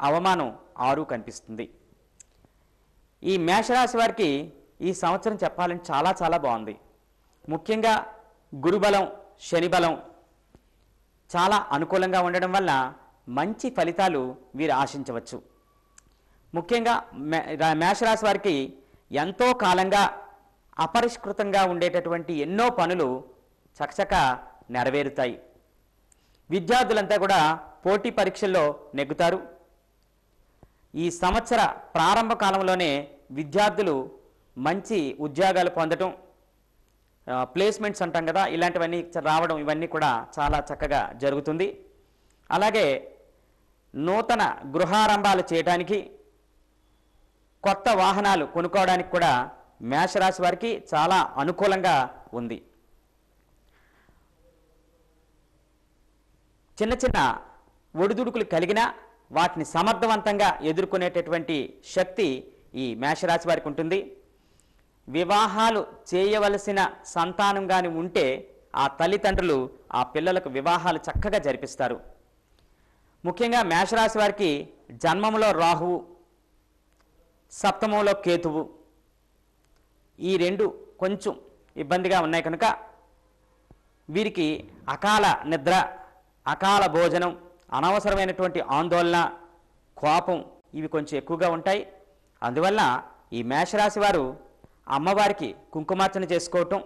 అవమానం ఆరు కనిపిస్తుంది ఈ మేషరాశి వారికి ఈ సంవత్సరం చెప్పాలంటే చాలా చాలా బాగుంది ముఖ్యంగా గురుబలం శనిబలం చాలా అనుకూలంగా ఉండడం వల్ల మంచి ఫలితాలు వీరు ఆశించవచ్చు ముఖ్యంగా మేషరాశి వారికి ఎంతో కాలంగా అపరిష్కృతంగా ఉండేటటువంటి ఎన్నో పనులు చకచక నెరవేరుతాయి విద్యార్థులంతా కూడా పోటీ పరీక్షల్లో నెగ్గుతారు ఈ సంవత్సర ప్రారంభ కాలంలోనే విద్యార్థులు మంచి ఉద్యోగాలు పొందటం ప్లేస్మెంట్స్ అంటాం కదా ఇలాంటివన్నీ రావడం ఇవన్నీ కూడా చాలా చక్కగా జరుగుతుంది అలాగే నూతన గృహారంభాలు చేయడానికి కొత్త వాహనాలు కొనుక్కోవడానికి కూడా మేషరాశి వారికి చాలా అనుకూలంగా ఉంది చిన్న చిన్న ఒడిదుడుకులు కలిగినా వాటిని సమర్థవంతంగా ఎదుర్కొనేటటువంటి శక్తి ఈ మేషరాశి వారికి ఉంటుంది వివాహాలు చేయవలసిన సంతానం కానీ ఉంటే ఆ తల్లిదండ్రులు ఆ పిల్లలకు వివాహాలు చక్కగా జరిపిస్తారు ముఖ్యంగా మేషరాశి వారికి జన్మంలో రాహువు సప్తమంలో కేతువు ఈ రెండు కొంచెం ఇబ్బందిగా ఉన్నాయి కనుక వీరికి అకాల నిద్ర అకాల భోజనం అనవసరమైనటువంటి ఆందోళన కోపం ఇవి కొంచెం ఎక్కువగా ఉంటాయి అందువల్ల ఈ మేషరాశి వారు అమ్మవారికి కుంకుమార్చన చేసుకోవటం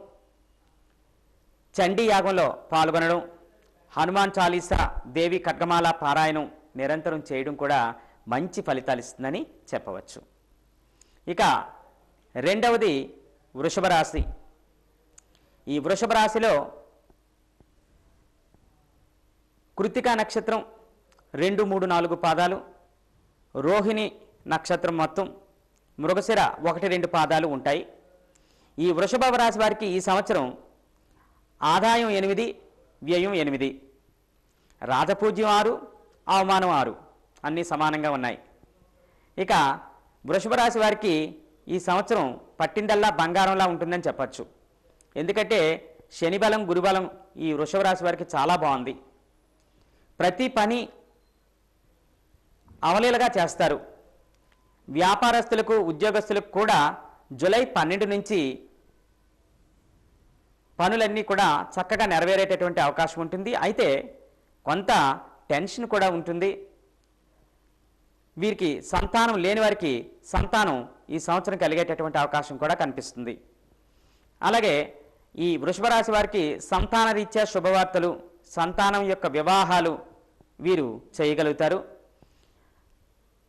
చండీ యాగంలో పాల్గొనడం హనుమాన్ చాలీసా దేవి ఖడ్గమాల పారాయణం నిరంతరం చేయడం కూడా మంచి ఫలితాలు ఇస్తుందని చెప్పవచ్చు ఇక రెండవది వృషభ రాశి ఈ వృషభ రాశిలో కృతికా నక్షత్రం రెండు మూడు నాలుగు పాదాలు రోహిణి నక్షత్రం మొత్తం మృగశిర ఒకటి రెండు పాదాలు ఉంటాయి ఈ వృషభ రాశి వారికి ఈ సంవత్సరం ఆదాయం ఎనిమిది వ్యయం ఎనిమిది రాజపూజ్యం ఆరు అవమానం ఆరు అన్నీ సమానంగా ఉన్నాయి ఇక వృషభ రాశి వారికి ఈ సంవత్సరం పట్టిందల్లా బంగారంలా ఉంటుందని చెప్పచ్చు ఎందుకంటే శనిబలం గురుబలం ఈ వృషభ రాశి వారికి చాలా బాగుంది ప్రతి పని అవలీలగా చేస్తారు వ్యాపారస్తులకు ఉద్యోగస్తులకు కూడా జులై పన్నెండు నుంచి పనులన్నీ కూడా చక్కగా నెరవేరేటటువంటి అవకాశం ఉంటుంది అయితే కొంత టెన్షన్ కూడా ఉంటుంది వీరికి సంతానం లేని వారికి సంతానం ఈ సంవత్సరం కలిగేటటువంటి అవకాశం కూడా కనిపిస్తుంది అలాగే ఈ రాశి వారికి సంతాన రీత్యా శుభవార్తలు సంతానం యొక్క వివాహాలు వీరు చేయగలుగుతారు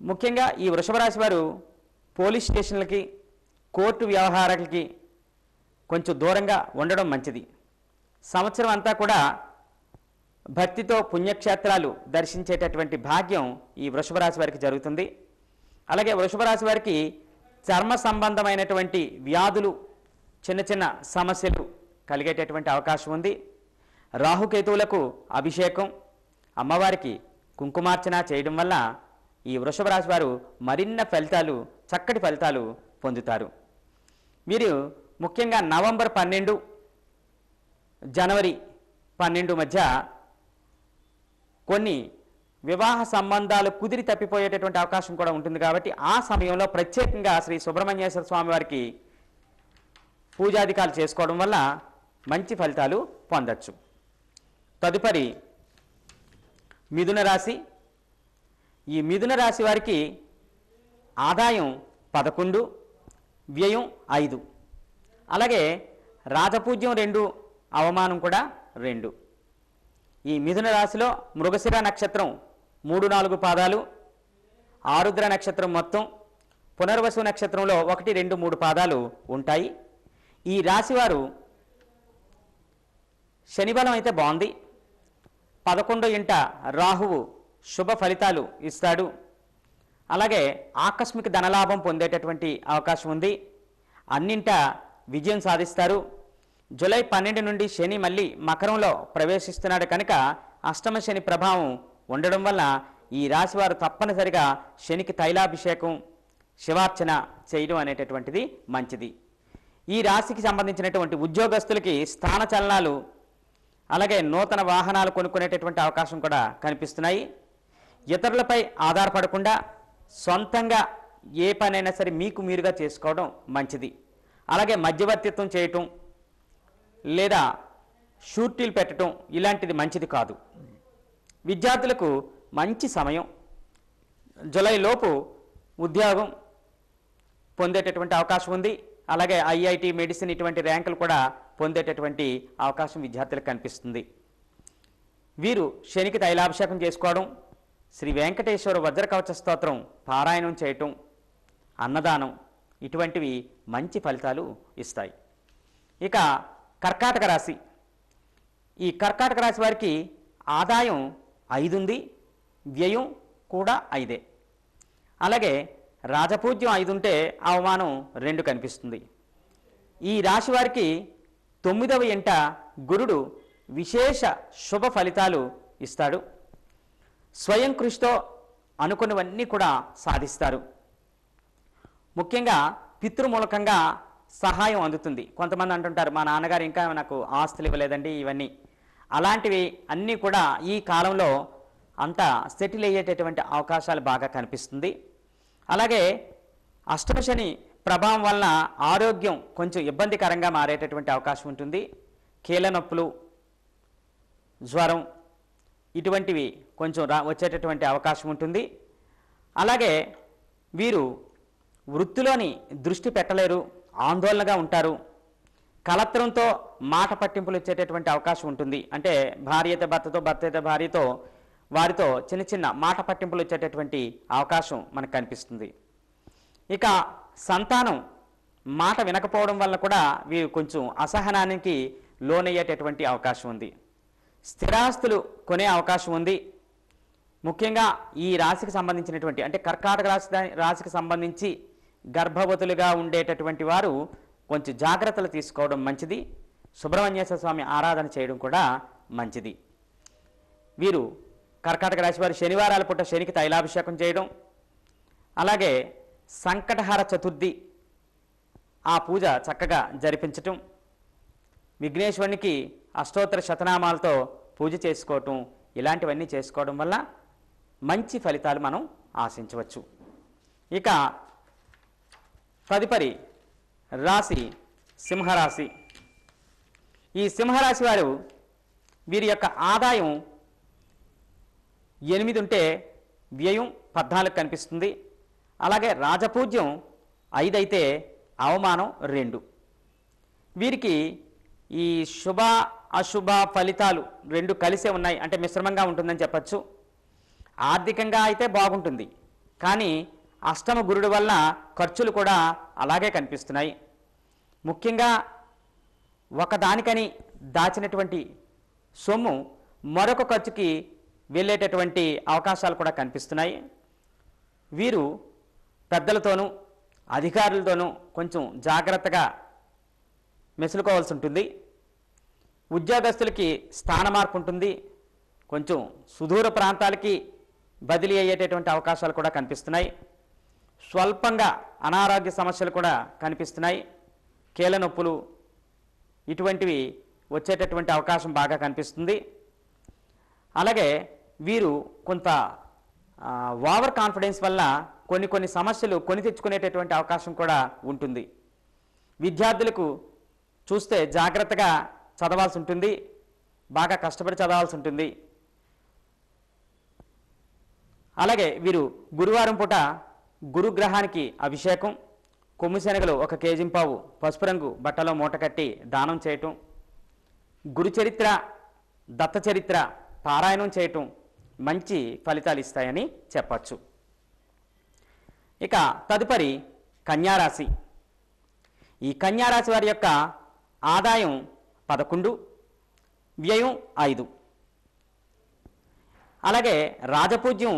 ముఖ్యంగా ఈ వృషభ రాశి వారు పోలీస్ స్టేషన్లకి కోర్టు వ్యవహారాలకి కొంచెం దూరంగా ఉండడం మంచిది సంవత్సరం అంతా కూడా భక్తితో పుణ్యక్షేత్రాలు దర్శించేటటువంటి భాగ్యం ఈ వృషభ రాశి వారికి జరుగుతుంది అలాగే వృషభ రాశి వారికి చర్మ సంబంధమైనటువంటి వ్యాధులు చిన్న చిన్న సమస్యలు కలిగేటటువంటి అవకాశం ఉంది రాహుకేతువులకు అభిషేకం అమ్మవారికి కుంకుమార్చన చేయడం వల్ల ఈ వృషభ రాశి వారు మరిన్న ఫలితాలు చక్కటి ఫలితాలు పొందుతారు మీరు ముఖ్యంగా నవంబర్ పన్నెండు జనవరి పన్నెండు మధ్య కొన్ని వివాహ సంబంధాలు కుదిరి తప్పిపోయేటటువంటి అవకాశం కూడా ఉంటుంది కాబట్టి ఆ సమయంలో ప్రత్యేకంగా శ్రీ సుబ్రహ్మణ్యేశ్వర స్వామి వారికి పూజాధికారులు చేసుకోవడం వల్ల మంచి ఫలితాలు పొందచ్చు తదుపరి మిథున రాశి ఈ మిథున రాశి వారికి ఆదాయం పదకొండు వ్యయం ఐదు అలాగే రాజపూజ్యం రెండు అవమానం కూడా రెండు ఈ మిథున రాశిలో మృగశిర నక్షత్రం మూడు నాలుగు పాదాలు ఆరుద్ర నక్షత్రం మొత్తం పునర్వసు నక్షత్రంలో ఒకటి రెండు మూడు పాదాలు ఉంటాయి ఈ రాశివారు శనిబలం అయితే బాగుంది పదకొండో ఇంట రాహువు శుభ ఫలితాలు ఇస్తాడు అలాగే ఆకస్మిక ధనలాభం పొందేటటువంటి అవకాశం ఉంది అన్నింట విజయం సాధిస్తారు జూలై పన్నెండు నుండి శని మళ్ళీ మకరంలో ప్రవేశిస్తున్నాడు కనుక అష్టమ శని ప్రభావం ఉండడం వల్ల ఈ రాశివారు తప్పనిసరిగా శనికి తైలాభిషేకం శివార్చన చేయడం అనేటటువంటిది మంచిది ఈ రాశికి సంబంధించినటువంటి ఉద్యోగస్తులకి స్థాన చలనాలు అలాగే నూతన వాహనాలు కొనుక్కునేటటువంటి అవకాశం కూడా కనిపిస్తున్నాయి ఇతరులపై ఆధారపడకుండా సొంతంగా ఏ పనైనా సరే మీకు మీరుగా చేసుకోవడం మంచిది అలాగే మధ్యవర్తిత్వం చేయటం లేదా షూర్టీలు పెట్టడం ఇలాంటిది మంచిది కాదు విద్యార్థులకు మంచి సమయం జులైలోపు ఉద్యోగం పొందేటటువంటి అవకాశం ఉంది అలాగే ఐఐటి మెడిసిన్ ఇటువంటి ర్యాంకులు కూడా పొందేటటువంటి అవకాశం విద్యార్థులకు కనిపిస్తుంది వీరు శనికి తైలాభిషేకం చేసుకోవడం శ్రీ వెంకటేశ్వర వజ్రకవచ స్తోత్రం పారాయణం చేయటం అన్నదానం ఇటువంటివి మంచి ఫలితాలు ఇస్తాయి ఇక కర్కాటక రాశి ఈ కర్కాటక రాశి వారికి ఆదాయం ఐదుంది వ్యయం కూడా ఐదే అలాగే రాజపూజ్యం ఐదుంటే అవమానం రెండు కనిపిస్తుంది ఈ రాశి వారికి తొమ్మిదవ ఎంట గురుడు విశేష శుభ ఫలితాలు ఇస్తాడు స్వయం కృషితో అనుకున్నవన్నీ కూడా సాధిస్తారు ముఖ్యంగా పితృమూలకంగా సహాయం అందుతుంది కొంతమంది అంటుంటారు మా నాన్నగారు ఇంకా నాకు ఆస్తులు ఇవ్వలేదండి ఇవన్నీ అలాంటివి అన్నీ కూడా ఈ కాలంలో అంతా సెటిల్ అయ్యేటటువంటి అవకాశాలు బాగా కనిపిస్తుంది అలాగే అష్టమశని ప్రభావం వలన ఆరోగ్యం కొంచెం ఇబ్బందికరంగా మారేటటువంటి అవకాశం ఉంటుంది కీళ్ళ నొప్పులు జ్వరం ఇటువంటివి కొంచెం రా వచ్చేటటువంటి అవకాశం ఉంటుంది అలాగే వీరు వృత్తిలోని దృష్టి పెట్టలేరు ఆందోళనగా ఉంటారు కలత్రంతో మాట పట్టింపులు ఇచ్చేటటువంటి అవకాశం ఉంటుంది అంటే భార్య అయితే భర్తతో భర్త అయితే భార్యతో వారితో చిన్న చిన్న మాట పట్టింపులు ఇచ్చేటటువంటి అవకాశం మనకు కనిపిస్తుంది ఇక సంతానం మాట వినకపోవడం వల్ల కూడా వీరు కొంచెం అసహనానికి లోనయ్యేటటువంటి అవకాశం ఉంది స్థిరాస్తులు కొనే అవకాశం ఉంది ముఖ్యంగా ఈ రాశికి సంబంధించినటువంటి అంటే కర్కాటక రాశి రాశికి సంబంధించి గర్భవతులుగా ఉండేటటువంటి వారు కొంచెం జాగ్రత్తలు తీసుకోవడం మంచిది సుబ్రహ్మణ్యేశ్వర స్వామి ఆరాధన చేయడం కూడా మంచిది వీరు కర్కాటక రాశి వారు శనివారాల పూట శనికి తైలాభిషేకం చేయడం అలాగే సంకటహార చతుర్థి ఆ పూజ చక్కగా జరిపించటం విఘ్నేశ్వరునికి అష్టోత్తర శతనామాలతో పూజ చేసుకోవటం ఇలాంటివన్నీ చేసుకోవడం వల్ల మంచి ఫలితాలు మనం ఆశించవచ్చు ఇక తదుపరి రాశి సింహరాశి ఈ సింహరాశి వారు వీరి యొక్క ఆదాయం ఎనిమిది ఉంటే వ్యయం పద్నాలుగు కనిపిస్తుంది అలాగే రాజపూజ్యం ఐదైతే అవమానం రెండు వీరికి ఈ శుభ అశుభ ఫలితాలు రెండు కలిసే ఉన్నాయి అంటే మిశ్రమంగా ఉంటుందని చెప్పచ్చు ఆర్థికంగా అయితే బాగుంటుంది కానీ అష్టమ గురుడు వల్ల ఖర్చులు కూడా అలాగే కనిపిస్తున్నాయి ముఖ్యంగా ఒకదానికని దాచినటువంటి సొమ్ము మరొక ఖర్చుకి వెళ్ళేటటువంటి అవకాశాలు కూడా కనిపిస్తున్నాయి వీరు పెద్దలతోనూ అధికారులతోనూ కొంచెం జాగ్రత్తగా మెసులుకోవాల్సి ఉంటుంది ఉద్యోగస్తులకి స్థానమార్పు ఉంటుంది కొంచెం సుదూర ప్రాంతాలకి బదిలీ అయ్యేటటువంటి అవకాశాలు కూడా కనిపిస్తున్నాయి స్వల్పంగా అనారోగ్య సమస్యలు కూడా కనిపిస్తున్నాయి కీళ్ళ నొప్పులు ఇటువంటివి వచ్చేటటువంటి అవకాశం బాగా కనిపిస్తుంది అలాగే వీరు కొంత ఓవర్ కాన్ఫిడెన్స్ వల్ల కొన్ని కొన్ని సమస్యలు కొని తెచ్చుకునేటటువంటి అవకాశం కూడా ఉంటుంది విద్యార్థులకు చూస్తే జాగ్రత్తగా చదవాల్సి ఉంటుంది బాగా కష్టపడి చదవాల్సి ఉంటుంది అలాగే వీరు గురువారం పూట గురుగ్రహానికి అభిషేకం శనగలు ఒక కేజింపావు పసుపు రంగు బట్టలో మూట కట్టి దానం చేయటం గురుచరిత్ర దత్తచరిత్ర పారాయణం చేయటం మంచి ఫలితాలు ఇస్తాయని చెప్పచ్చు ఇక తదుపరి కన్యారాశి ఈ కన్యారాశి వారి యొక్క ఆదాయం పదకొండు వ్యయం ఐదు అలాగే రాజపూజ్యం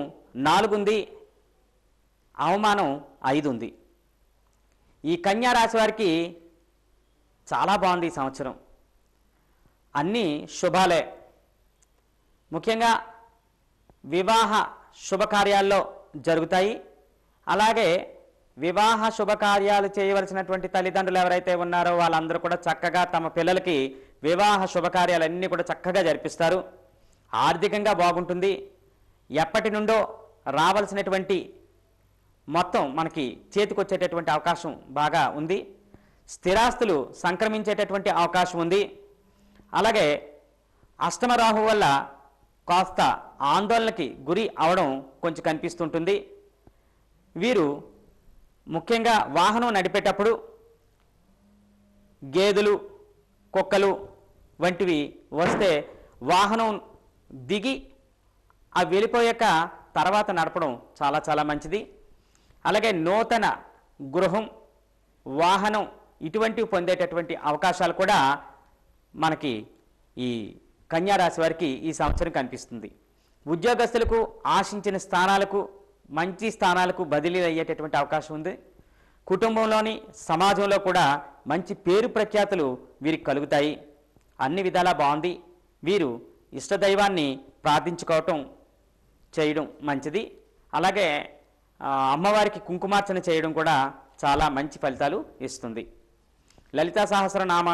నాలుగు ఉంది అవమానం ఐదు ఉంది ఈ కన్యా రాశి వారికి చాలా బాగుంది ఈ సంవత్సరం అన్నీ శుభాలే ముఖ్యంగా వివాహ శుభకార్యాల్లో జరుగుతాయి అలాగే వివాహ శుభకార్యాలు చేయవలసినటువంటి తల్లిదండ్రులు ఎవరైతే ఉన్నారో వాళ్ళందరూ కూడా చక్కగా తమ పిల్లలకి వివాహ శుభకార్యాలన్నీ కూడా చక్కగా జరిపిస్తారు ఆర్థికంగా బాగుంటుంది ఎప్పటి నుండో రావాల్సినటువంటి మొత్తం మనకి చేతికొచ్చేటటువంటి అవకాశం బాగా ఉంది స్థిరాస్తులు సంక్రమించేటటువంటి అవకాశం ఉంది అలాగే అష్టమరాహు వల్ల కాస్త ఆందోళనకి గురి అవడం కొంచెం కనిపిస్తుంటుంది వీరు ముఖ్యంగా వాహనం నడిపేటప్పుడు గేదెలు కుక్కలు వంటివి వస్తే వాహనం దిగి ఆ వెళ్ళిపోయాక తర్వాత నడపడం చాలా చాలా మంచిది అలాగే నూతన గృహం వాహనం ఇటువంటివి పొందేటటువంటి అవకాశాలు కూడా మనకి ఈ కన్యారాశి వారికి ఈ సంవత్సరం కనిపిస్తుంది ఉద్యోగస్తులకు ఆశించిన స్థానాలకు మంచి స్థానాలకు బదిలీ అయ్యేటటువంటి అవకాశం ఉంది కుటుంబంలోని సమాజంలో కూడా మంచి పేరు ప్రఖ్యాతులు వీరికి కలుగుతాయి అన్ని విధాలా బాగుంది వీరు ఇష్టదైవాన్ని ప్రార్థించుకోవటం చేయడం మంచిది అలాగే అమ్మవారికి కుంకుమార్చన చేయడం కూడా చాలా మంచి ఫలితాలు ఇస్తుంది లలితా సహస్రనామ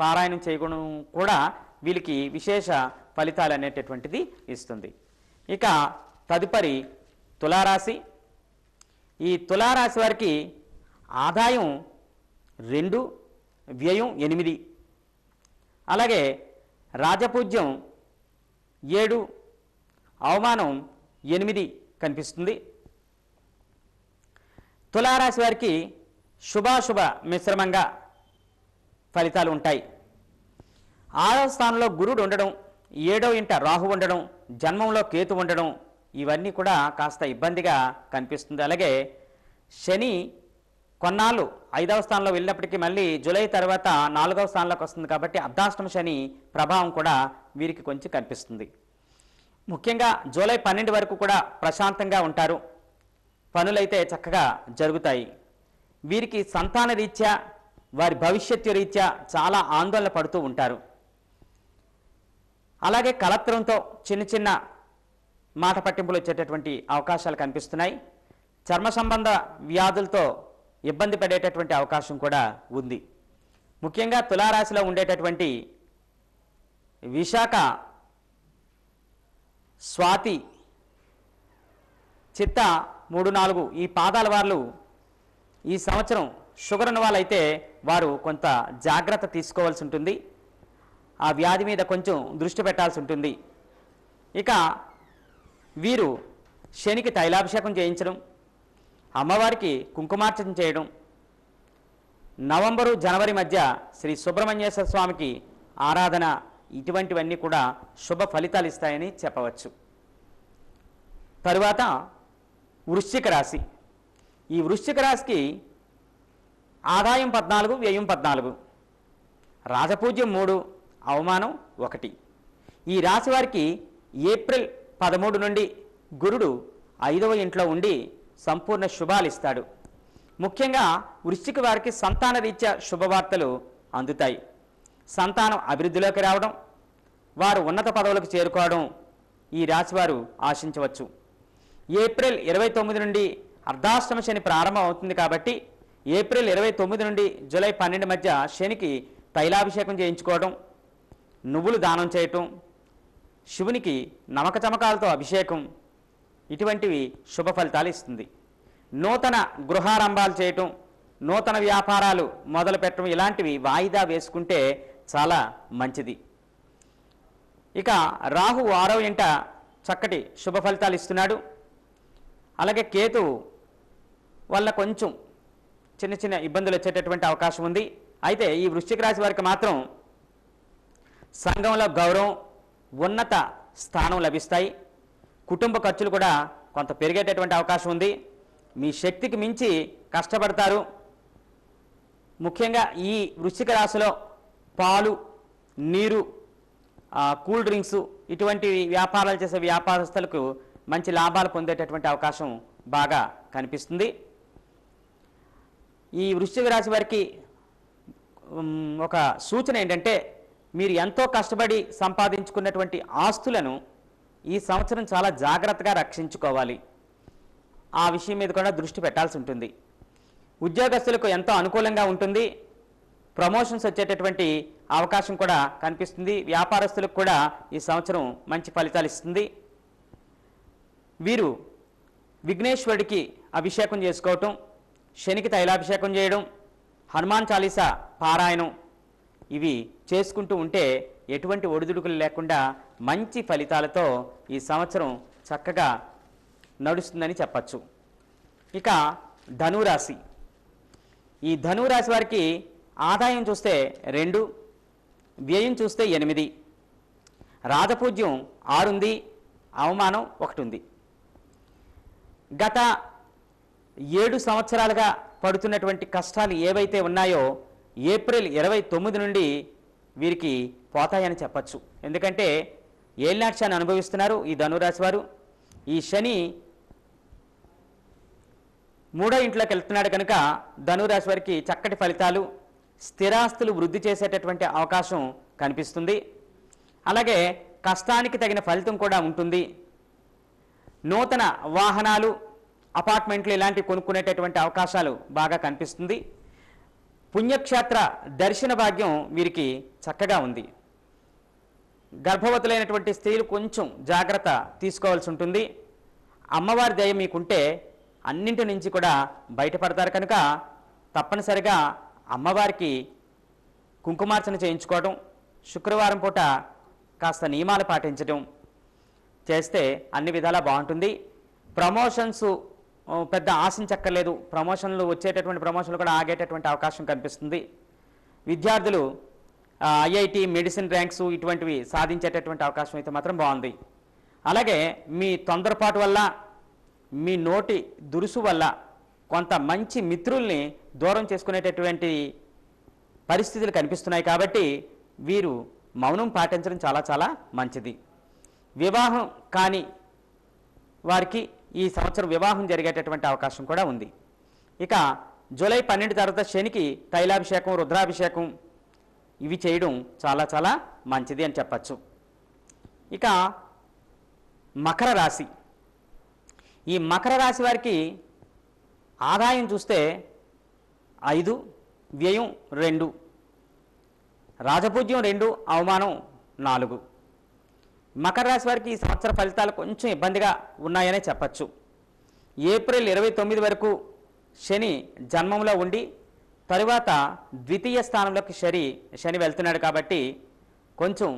పారాయణం చేయడం కూడా వీళ్ళకి విశేష ఫలితాలు అనేటటువంటిది ఇస్తుంది ఇక తదుపరి తులారాశి ఈ తులారాశి వారికి ఆదాయం రెండు వ్యయం ఎనిమిది అలాగే రాజపూజ్యం ఏడు అవమానం ఎనిమిది కనిపిస్తుంది తులారాశి వారికి శుభాశుభ మిశ్రమంగా ఫలితాలు ఉంటాయి ఆరవ స్థానంలో గురుడు ఉండడం ఏడో ఇంట రాహు ఉండడం జన్మంలో కేతు ఉండడం ఇవన్నీ కూడా కాస్త ఇబ్బందిగా కనిపిస్తుంది అలాగే శని కొన్నాళ్ళు ఐదవ స్థానంలో వెళ్ళినప్పటికీ మళ్ళీ జూలై తర్వాత నాలుగవ స్థానంలోకి వస్తుంది కాబట్టి అర్ధాష్టమ శని ప్రభావం కూడా వీరికి కొంచెం కనిపిస్తుంది ముఖ్యంగా జూలై పన్నెండు వరకు కూడా ప్రశాంతంగా ఉంటారు పనులైతే చక్కగా జరుగుతాయి వీరికి సంతాన రీత్యా వారి భవిష్యత్తు రీత్యా చాలా ఆందోళన పడుతూ ఉంటారు అలాగే కలత్రంతో చిన్న చిన్న మాట పట్టింపులు వచ్చేటటువంటి అవకాశాలు కనిపిస్తున్నాయి చర్మ సంబంధ వ్యాధులతో ఇబ్బంది పడేటటువంటి అవకాశం కూడా ఉంది ముఖ్యంగా తులారాశిలో ఉండేటటువంటి విశాఖ స్వాతి చిత్త మూడు నాలుగు ఈ పాదాల వాళ్ళు ఈ సంవత్సరం షుగర్ ఉన్న వాళ్ళైతే వారు కొంత జాగ్రత్త తీసుకోవాల్సి ఉంటుంది ఆ వ్యాధి మీద కొంచెం దృష్టి పెట్టాల్సి ఉంటుంది ఇక వీరు శనికి తైలాభిషేకం చేయించడం అమ్మవారికి కుంకుమార్చన చేయడం నవంబరు జనవరి మధ్య శ్రీ సుబ్రహ్మణ్యేశ్వర స్వామికి ఆరాధన ఇటువంటివన్నీ కూడా శుభ ఫలితాలు ఇస్తాయని చెప్పవచ్చు తరువాత వృశ్చిక రాశి ఈ వృశ్చిక రాశికి ఆదాయం పద్నాలుగు వ్యయం పద్నాలుగు రాజపూజ్యం మూడు అవమానం ఒకటి ఈ రాశి వారికి ఏప్రిల్ పదమూడు నుండి గురుడు ఐదవ ఇంట్లో ఉండి సంపూర్ణ శుభాలు ఇస్తాడు ముఖ్యంగా వృశ్చిక వారికి సంతానరీత్యా శుభవార్తలు అందుతాయి సంతానం అభివృద్ధిలోకి రావడం వారు ఉన్నత పదవులకు చేరుకోవడం ఈ రాశివారు ఆశించవచ్చు ఏప్రిల్ ఇరవై తొమ్మిది నుండి అర్ధాష్టమ శని ప్రారంభం అవుతుంది కాబట్టి ఏప్రిల్ ఇరవై తొమ్మిది నుండి జూలై పన్నెండు మధ్య శనికి తైలాభిషేకం చేయించుకోవడం నువ్వులు దానం చేయటం శివునికి నమక చమకాలతో అభిషేకం ఇటువంటివి శుభ ఫలితాలు ఇస్తుంది నూతన గృహారంభాలు చేయటం నూతన వ్యాపారాలు మొదలుపెట్టడం ఇలాంటివి వాయిదా వేసుకుంటే చాలా మంచిది ఇక రాహు ఆరవ ఎంట చక్కటి శుభ ఫలితాలు ఇస్తున్నాడు అలాగే కేతు వల్ల కొంచెం చిన్న చిన్న ఇబ్బందులు వచ్చేటటువంటి అవకాశం ఉంది అయితే ఈ వృశ్చిక రాశి వారికి మాత్రం సంఘంలో గౌరవం ఉన్నత స్థానం లభిస్తాయి కుటుంబ ఖర్చులు కూడా కొంత పెరిగేటటువంటి అవకాశం ఉంది మీ శక్తికి మించి కష్టపడతారు ముఖ్యంగా ఈ వృశ్చిక రాశిలో పాలు నీరు కూల్ డ్రింక్స్ ఇటువంటి వ్యాపారాలు చేసే వ్యాపారస్తులకు మంచి లాభాలు పొందేటటువంటి అవకాశం బాగా కనిపిస్తుంది ఈ వృశ్చిక రాశి వారికి ఒక సూచన ఏంటంటే మీరు ఎంతో కష్టపడి సంపాదించుకున్నటువంటి ఆస్తులను ఈ సంవత్సరం చాలా జాగ్రత్తగా రక్షించుకోవాలి ఆ విషయం మీద కూడా దృష్టి పెట్టాల్సి ఉంటుంది ఉద్యోగస్తులకు ఎంతో అనుకూలంగా ఉంటుంది ప్రమోషన్స్ వచ్చేటటువంటి అవకాశం కూడా కనిపిస్తుంది వ్యాపారస్తులకు కూడా ఈ సంవత్సరం మంచి ఫలితాలు ఇస్తుంది వీరు విఘ్నేశ్వరుడికి అభిషేకం చేసుకోవటం శనికి తైలాభిషేకం చేయడం హనుమాన్ చాలీస పారాయణం ఇవి చేసుకుంటూ ఉంటే ఎటువంటి ఒడిదుడుకులు లేకుండా మంచి ఫలితాలతో ఈ సంవత్సరం చక్కగా నడుస్తుందని చెప్పచ్చు ఇక ధనురాశి ఈ ధనురాశి వారికి ఆదాయం చూస్తే రెండు వ్యయం చూస్తే ఎనిమిది రాజపూజ్యం ఆరుంది అవమానం ఒకటి ఉంది గత ఏడు సంవత్సరాలుగా పడుతున్నటువంటి కష్టాలు ఏవైతే ఉన్నాయో ఏప్రిల్ ఇరవై తొమ్మిది నుండి వీరికి పోతాయని చెప్పచ్చు ఎందుకంటే ఏలినాక్షాన్ని అనుభవిస్తున్నారు ఈ ధనురాశి వారు ఈ శని మూడో ఇంట్లోకి వెళ్తున్నాడు కనుక ధనురాశి వారికి చక్కటి ఫలితాలు స్థిరాస్తులు వృద్ధి చేసేటటువంటి అవకాశం కనిపిస్తుంది అలాగే కష్టానికి తగిన ఫలితం కూడా ఉంటుంది నూతన వాహనాలు అపార్ట్మెంట్లు ఇలాంటివి కొనుక్కునేటటువంటి అవకాశాలు బాగా కనిపిస్తుంది పుణ్యక్షేత్ర దర్శన భాగ్యం వీరికి చక్కగా ఉంది గర్భవతులైనటువంటి స్త్రీలు కొంచెం జాగ్రత్త తీసుకోవాల్సి ఉంటుంది అమ్మవారి దయ మీకుంటే అన్నింటి నుంచి కూడా బయటపడతారు కనుక తప్పనిసరిగా అమ్మవారికి కుంకుమార్చన చేయించుకోవడం శుక్రవారం పూట కాస్త నియమాలు పాటించడం చేస్తే అన్ని విధాలా బాగుంటుంది ప్రమోషన్స్ పెద్ద ఆశించక్కర్లేదు ప్రమోషన్లు వచ్చేటటువంటి ప్రమోషన్లు కూడా ఆగేటటువంటి అవకాశం కనిపిస్తుంది విద్యార్థులు ఐఐటి మెడిసిన్ ర్యాంక్స్ ఇటువంటివి సాధించేటటువంటి అవకాశం అయితే మాత్రం బాగుంది అలాగే మీ తొందరపాటు వల్ల మీ నోటి దురుసు వల్ల కొంత మంచి మిత్రుల్ని దూరం చేసుకునేటటువంటి పరిస్థితులు కనిపిస్తున్నాయి కాబట్టి వీరు మౌనం పాటించడం చాలా చాలా మంచిది వివాహం కాని వారికి ఈ సంవత్సరం వివాహం జరిగేటటువంటి అవకాశం కూడా ఉంది ఇక జూలై పన్నెండు తర్వాత శనికి తైలాభిషేకం రుద్రాభిషేకం ఇవి చేయడం చాలా చాలా మంచిది అని చెప్పచ్చు ఇక మకర రాశి ఈ మకర రాశి వారికి ఆదాయం చూస్తే ఐదు వ్యయం రెండు రాజపూజ్యం రెండు అవమానం నాలుగు మకర రాశి వారికి ఈ సంవత్సర ఫలితాలు కొంచెం ఇబ్బందిగా ఉన్నాయనే చెప్పచ్చు ఏప్రిల్ ఇరవై తొమ్మిది వరకు శని జన్మంలో ఉండి తరువాత ద్వితీయ స్థానంలోకి శని శని వెళ్తున్నాడు కాబట్టి కొంచెం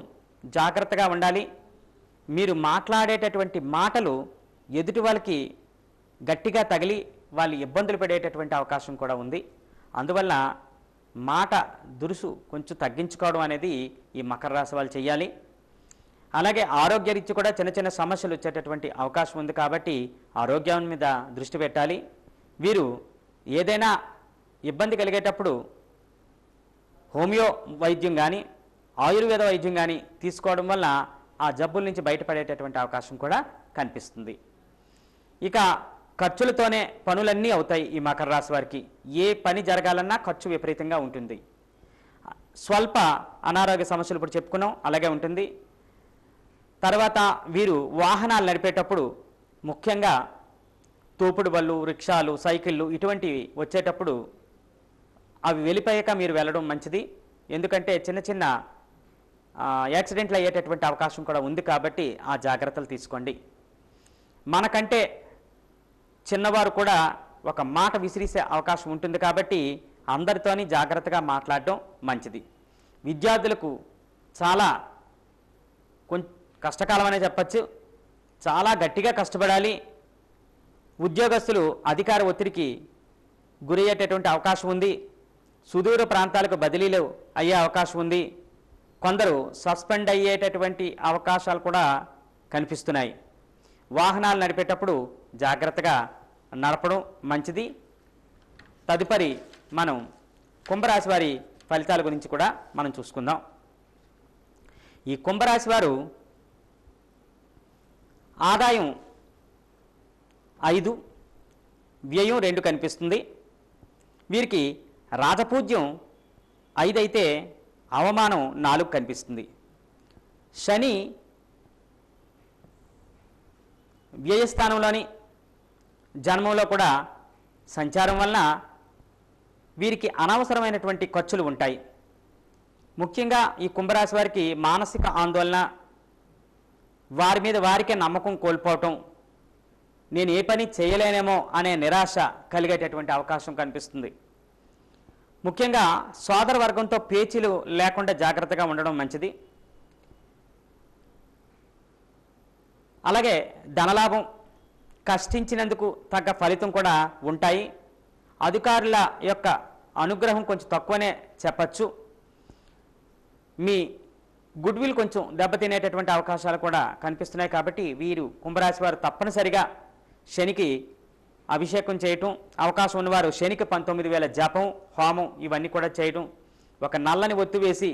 జాగ్రత్తగా ఉండాలి మీరు మాట్లాడేటటువంటి మాటలు ఎదుటి వాళ్ళకి గట్టిగా తగిలి వాళ్ళు ఇబ్బందులు పడేటటువంటి అవకాశం కూడా ఉంది అందువల్ల మాట దురుసు కొంచెం తగ్గించుకోవడం అనేది ఈ మకర రాశి వాళ్ళు చేయాలి అలాగే ఆరోగ్య రీత్యా కూడా చిన్న చిన్న సమస్యలు వచ్చేటటువంటి అవకాశం ఉంది కాబట్టి ఆరోగ్యం మీద దృష్టి పెట్టాలి వీరు ఏదైనా ఇబ్బంది కలిగేటప్పుడు హోమియో వైద్యం కానీ ఆయుర్వేద వైద్యం కానీ తీసుకోవడం వల్ల ఆ జబ్బుల నుంచి బయటపడేటటువంటి అవకాశం కూడా కనిపిస్తుంది ఇక ఖర్చులతోనే పనులన్నీ అవుతాయి ఈ మకర రాశి వారికి ఏ పని జరగాలన్నా ఖర్చు విపరీతంగా ఉంటుంది స్వల్ప అనారోగ్య సమస్యలు ఇప్పుడు చెప్పుకున్నాం అలాగే ఉంటుంది తర్వాత వీరు వాహనాలు నడిపేటప్పుడు ముఖ్యంగా తోపుడు బళ్ళు రిక్షాలు సైకిళ్ళు ఇటువంటివి వచ్చేటప్పుడు అవి వెళ్ళిపోయాక మీరు వెళ్ళడం మంచిది ఎందుకంటే చిన్న చిన్న యాక్సిడెంట్లు అయ్యేటటువంటి అవకాశం కూడా ఉంది కాబట్టి ఆ జాగ్రత్తలు తీసుకోండి మనకంటే చిన్నవారు కూడా ఒక మాట విసిరిసే అవకాశం ఉంటుంది కాబట్టి అందరితోని జాగ్రత్తగా మాట్లాడటం మంచిది విద్యార్థులకు చాలా కొంచెం కష్టకాలం అనే చెప్పచ్చు చాలా గట్టిగా కష్టపడాలి ఉద్యోగస్తులు అధికార ఒత్తిడికి గురయ్యేటటువంటి అవకాశం ఉంది సుదూర ప్రాంతాలకు బదిలీలు అయ్యే అవకాశం ఉంది కొందరు సస్పెండ్ అయ్యేటటువంటి అవకాశాలు కూడా కనిపిస్తున్నాయి వాహనాలు నడిపేటప్పుడు జాగ్రత్తగా నడపడం మంచిది తదుపరి మనం కుంభరాశి వారి ఫలితాల గురించి కూడా మనం చూసుకుందాం ఈ కుంభరాశి వారు ఆదాయం ఐదు వ్యయం రెండు కనిపిస్తుంది వీరికి రాజపూజ్యం ఐదైతే అవమానం నాలుగు కనిపిస్తుంది శని వ్యయస్థానంలోని జన్మంలో కూడా సంచారం వలన వీరికి అనవసరమైనటువంటి ఖర్చులు ఉంటాయి ముఖ్యంగా ఈ కుంభరాశి వారికి మానసిక ఆందోళన వారి మీద వారికే నమ్మకం కోల్పోవటం నేను ఏ పని చేయలేనేమో అనే నిరాశ కలిగేటటువంటి అవకాశం కనిపిస్తుంది ముఖ్యంగా సోదర వర్గంతో పేచీలు లేకుండా జాగ్రత్తగా ఉండడం మంచిది అలాగే ధనలాభం కష్టించినందుకు తగ్గ ఫలితం కూడా ఉంటాయి అధికారుల యొక్క అనుగ్రహం కొంచెం తక్కువనే చెప్పచ్చు మీ గుడ్ విల్ కొంచెం దెబ్బతినేటటువంటి అవకాశాలు కూడా కనిపిస్తున్నాయి కాబట్టి వీరు కుంభరాశి వారు తప్పనిసరిగా శనికి అభిషేకం చేయటం అవకాశం ఉన్నవారు శనికి పంతొమ్మిది వేల జపం హోమం ఇవన్నీ కూడా చేయటం ఒక నల్లని ఒత్తు వేసి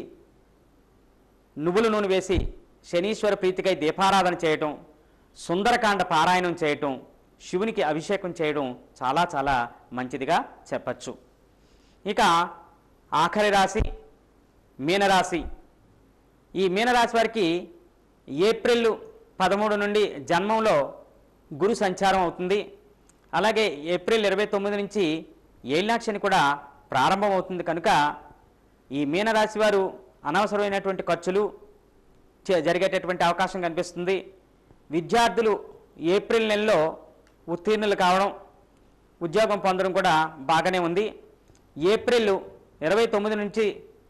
నువ్వుల నూనె వేసి శనీశ్వర ప్రీతికై దీపారాధన చేయటం సుందరకాండ పారాయణం చేయటం శివునికి అభిషేకం చేయడం చాలా చాలా మంచిదిగా చెప్పచ్చు ఇక ఆఖరి రాశి మీనరాశి ఈ మీనరాశి వారికి ఏప్రిల్ పదమూడు నుండి జన్మంలో గురు సంచారం అవుతుంది అలాగే ఏప్రిల్ ఇరవై తొమ్మిది నుంచి ఏలినాక్షిని కూడా ప్రారంభమవుతుంది కనుక ఈ మీనరాశి వారు అనవసరమైనటువంటి ఖర్చులు జరిగేటటువంటి అవకాశం కనిపిస్తుంది విద్యార్థులు ఏప్రిల్ నెలలో ఉత్తీర్ణులు కావడం ఉద్యోగం పొందడం కూడా బాగానే ఉంది ఏప్రిల్ ఇరవై తొమ్మిది నుంచి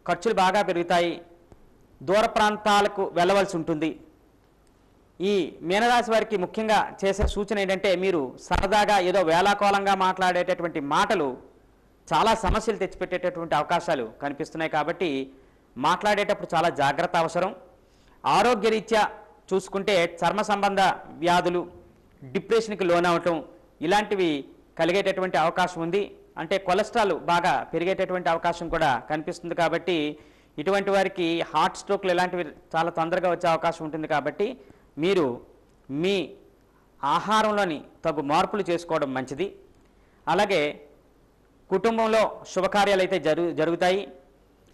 ఖర్చులు బాగా పెరుగుతాయి దూర ప్రాంతాలకు వెళ్ళవలసి ఉంటుంది ఈ మీనరాశి వారికి ముఖ్యంగా చేసే సూచన ఏంటంటే మీరు సరదాగా ఏదో వేలాకోలంగా మాట్లాడేటటువంటి మాటలు చాలా సమస్యలు తెచ్చిపెట్టేటటువంటి అవకాశాలు కనిపిస్తున్నాయి కాబట్టి మాట్లాడేటప్పుడు చాలా జాగ్రత్త అవసరం ఆరోగ్యరీత్యా చూసుకుంటే చర్మ సంబంధ వ్యాధులు డిప్రెషన్కి లోనవటం ఇలాంటివి కలిగేటటువంటి అవకాశం ఉంది అంటే కొలెస్ట్రాల్ బాగా పెరిగేటటువంటి అవకాశం కూడా కనిపిస్తుంది కాబట్టి ఇటువంటి వారికి హార్ట్ స్ట్రోక్లు ఇలాంటివి చాలా తొందరగా వచ్చే అవకాశం ఉంటుంది కాబట్టి మీరు మీ ఆహారంలోని తగు మార్పులు చేసుకోవడం మంచిది అలాగే కుటుంబంలో శుభకార్యాలు అయితే జరుగు జరుగుతాయి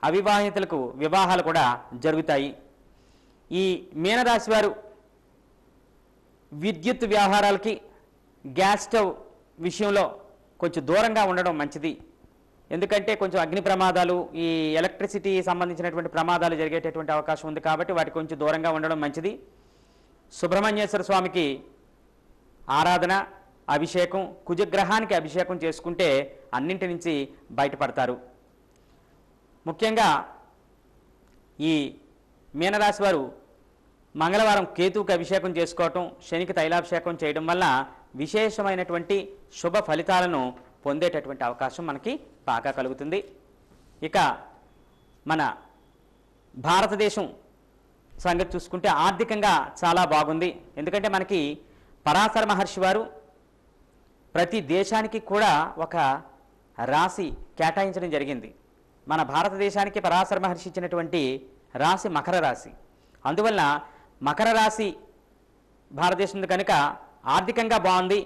అవివాహితులకు వివాహాలు కూడా జరుగుతాయి ఈ మీనరాశి వారు విద్యుత్ వ్యవహారాలకి గ్యాస్ స్టవ్ విషయంలో కొంచెం దూరంగా ఉండడం మంచిది ఎందుకంటే కొంచెం అగ్ని ప్రమాదాలు ఈ ఎలక్ట్రిసిటీ సంబంధించినటువంటి ప్రమాదాలు జరిగేటటువంటి అవకాశం ఉంది కాబట్టి వాటి కొంచెం దూరంగా ఉండడం మంచిది సుబ్రహ్మణ్యేశ్వర స్వామికి ఆరాధన అభిషేకం కుజగ్రహానికి అభిషేకం చేసుకుంటే అన్నింటి నుంచి బయటపడతారు ముఖ్యంగా ఈ మీనరాశి వారు మంగళవారం కేతువుకి అభిషేకం చేసుకోవటం శనికి తైలాభిషేకం చేయడం వల్ల విశేషమైనటువంటి శుభ ఫలితాలను పొందేటటువంటి అవకాశం మనకి బాగా కలుగుతుంది ఇక మన భారతదేశం సంగతి చూసుకుంటే ఆర్థికంగా చాలా బాగుంది ఎందుకంటే మనకి పరాశర మహర్షి వారు ప్రతి దేశానికి కూడా ఒక రాశి కేటాయించడం జరిగింది మన భారతదేశానికి పరాశర మహర్షి ఇచ్చినటువంటి రాశి మకర రాశి అందువలన మకర రాశి భారతదేశం కనుక ఆర్థికంగా బాగుంది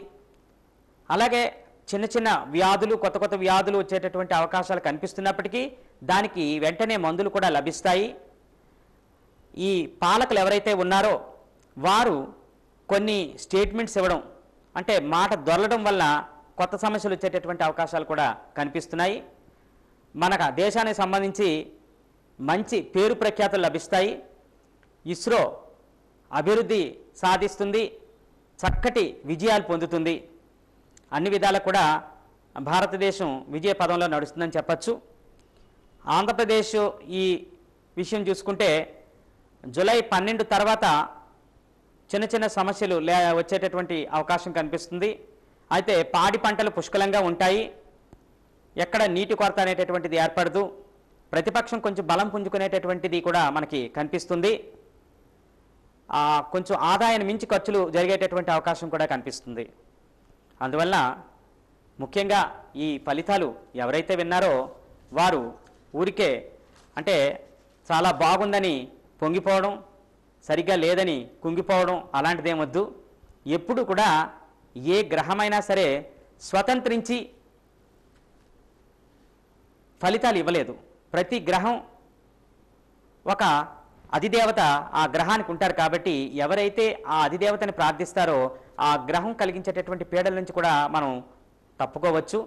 అలాగే చిన్న చిన్న వ్యాధులు కొత్త కొత్త వ్యాధులు వచ్చేటటువంటి అవకాశాలు కనిపిస్తున్నప్పటికీ దానికి వెంటనే మందులు కూడా లభిస్తాయి ఈ పాలకులు ఎవరైతే ఉన్నారో వారు కొన్ని స్టేట్మెంట్స్ ఇవ్వడం అంటే మాట దొరలడం వల్ల కొత్త సమస్యలు వచ్చేటటువంటి అవకాశాలు కూడా కనిపిస్తున్నాయి మన దేశానికి సంబంధించి మంచి పేరు ప్రఖ్యాతులు లభిస్తాయి ఇస్రో అభివృద్ధి సాధిస్తుంది చక్కటి విజయాలు పొందుతుంది అన్ని విధాలు కూడా భారతదేశం విజయ పదంలో నడుస్తుందని చెప్పచ్చు ఆంధ్రప్రదేశ్ ఈ విషయం చూసుకుంటే జులై పన్నెండు తర్వాత చిన్న చిన్న సమస్యలు లే వచ్చేటటువంటి అవకాశం కనిపిస్తుంది అయితే పాడి పంటలు పుష్కలంగా ఉంటాయి ఎక్కడ నీటి కొరత అనేటటువంటిది ఏర్పడదు ప్రతిపక్షం కొంచెం బలం పుంజుకునేటటువంటిది కూడా మనకి కనిపిస్తుంది కొంచెం ఆదాయాన్ని మించి ఖర్చులు జరిగేటటువంటి అవకాశం కూడా కనిపిస్తుంది అందువల్ల ముఖ్యంగా ఈ ఫలితాలు ఎవరైతే విన్నారో వారు ఊరికే అంటే చాలా బాగుందని పొంగిపోవడం సరిగ్గా లేదని కుంగిపోవడం అలాంటిదేమొద్దు ఎప్పుడు కూడా ఏ గ్రహమైనా సరే స్వతంత్రించి ఫలితాలు ఇవ్వలేదు ప్రతి గ్రహం ఒక అధిదేవత ఆ గ్రహానికి ఉంటారు కాబట్టి ఎవరైతే ఆ అధిదేవతని ప్రార్థిస్తారో ఆ గ్రహం కలిగించేటటువంటి పీడల నుంచి కూడా మనం తప్పుకోవచ్చు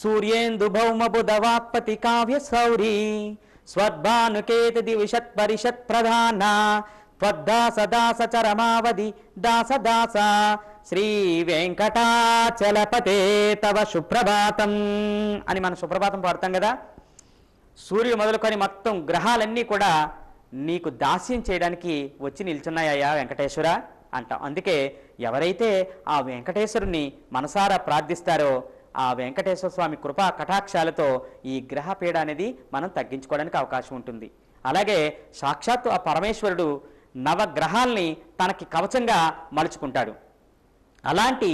సూర్యేందు భౌమ బుధవాపతి కావ్య సౌరీ స్వద్భానుకేత దివిషత్ పరిషత్ ప్రధాన త్వద్దాస దాస చరమావధి దాస దాస శ్రీ వెంకటాచలపతే తవ సుప్రభాతం అని మనం సుప్రభాతం పాడతాం కదా సూర్యుడు మొదలుకొని మొత్తం గ్రహాలన్నీ కూడా నీకు దాస్యం చేయడానికి వచ్చి నిల్చున్నాయా వెంకటేశ్వర అంటాం అందుకే ఎవరైతే ఆ వెంకటేశ్వరుని మనసారా ప్రార్థిస్తారో ఆ వెంకటేశ్వర స్వామి కృపా కటాక్షాలతో ఈ గ్రహ పీడ అనేది మనం తగ్గించుకోవడానికి అవకాశం ఉంటుంది అలాగే సాక్షాత్తు ఆ పరమేశ్వరుడు నవగ్రహాల్ని తనకి కవచంగా మలుచుకుంటాడు అలాంటి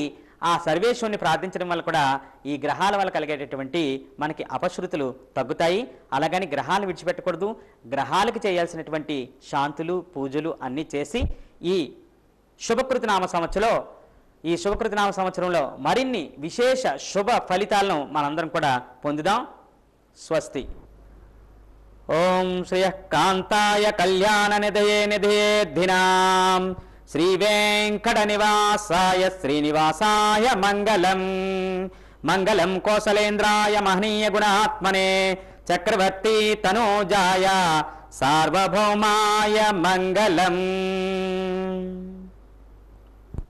ఆ సర్వేశ్వరుని ప్రార్థించడం వల్ల కూడా ఈ గ్రహాల వల్ల కలిగేటటువంటి మనకి అపశృతులు తగ్గుతాయి అలాగని గ్రహాలను విడిచిపెట్టకూడదు గ్రహాలకు చేయాల్సినటువంటి శాంతులు పూజలు అన్నీ చేసి ఈ శుభకృతి నామ సంవత్సరంలో ఈ శుభకృతి నామ సంవత్సరంలో మరిన్ని విశేష శుభ ఫలితాలను మనందరం కూడా పొందుదాం స్వస్తి ఓం శ్రీయ కాంతాయ కళ్యాణ నిధయే నిధయే ధినాం శ్రీ వెంకట నివాసాయ శ్రీనివాసాయ మంగళం మంగళం కోసలేంద్రాయ మహనీయ గుణాత్మనే చక్రవర్తి తనోజాయ సార్వభౌమాయ మంగళం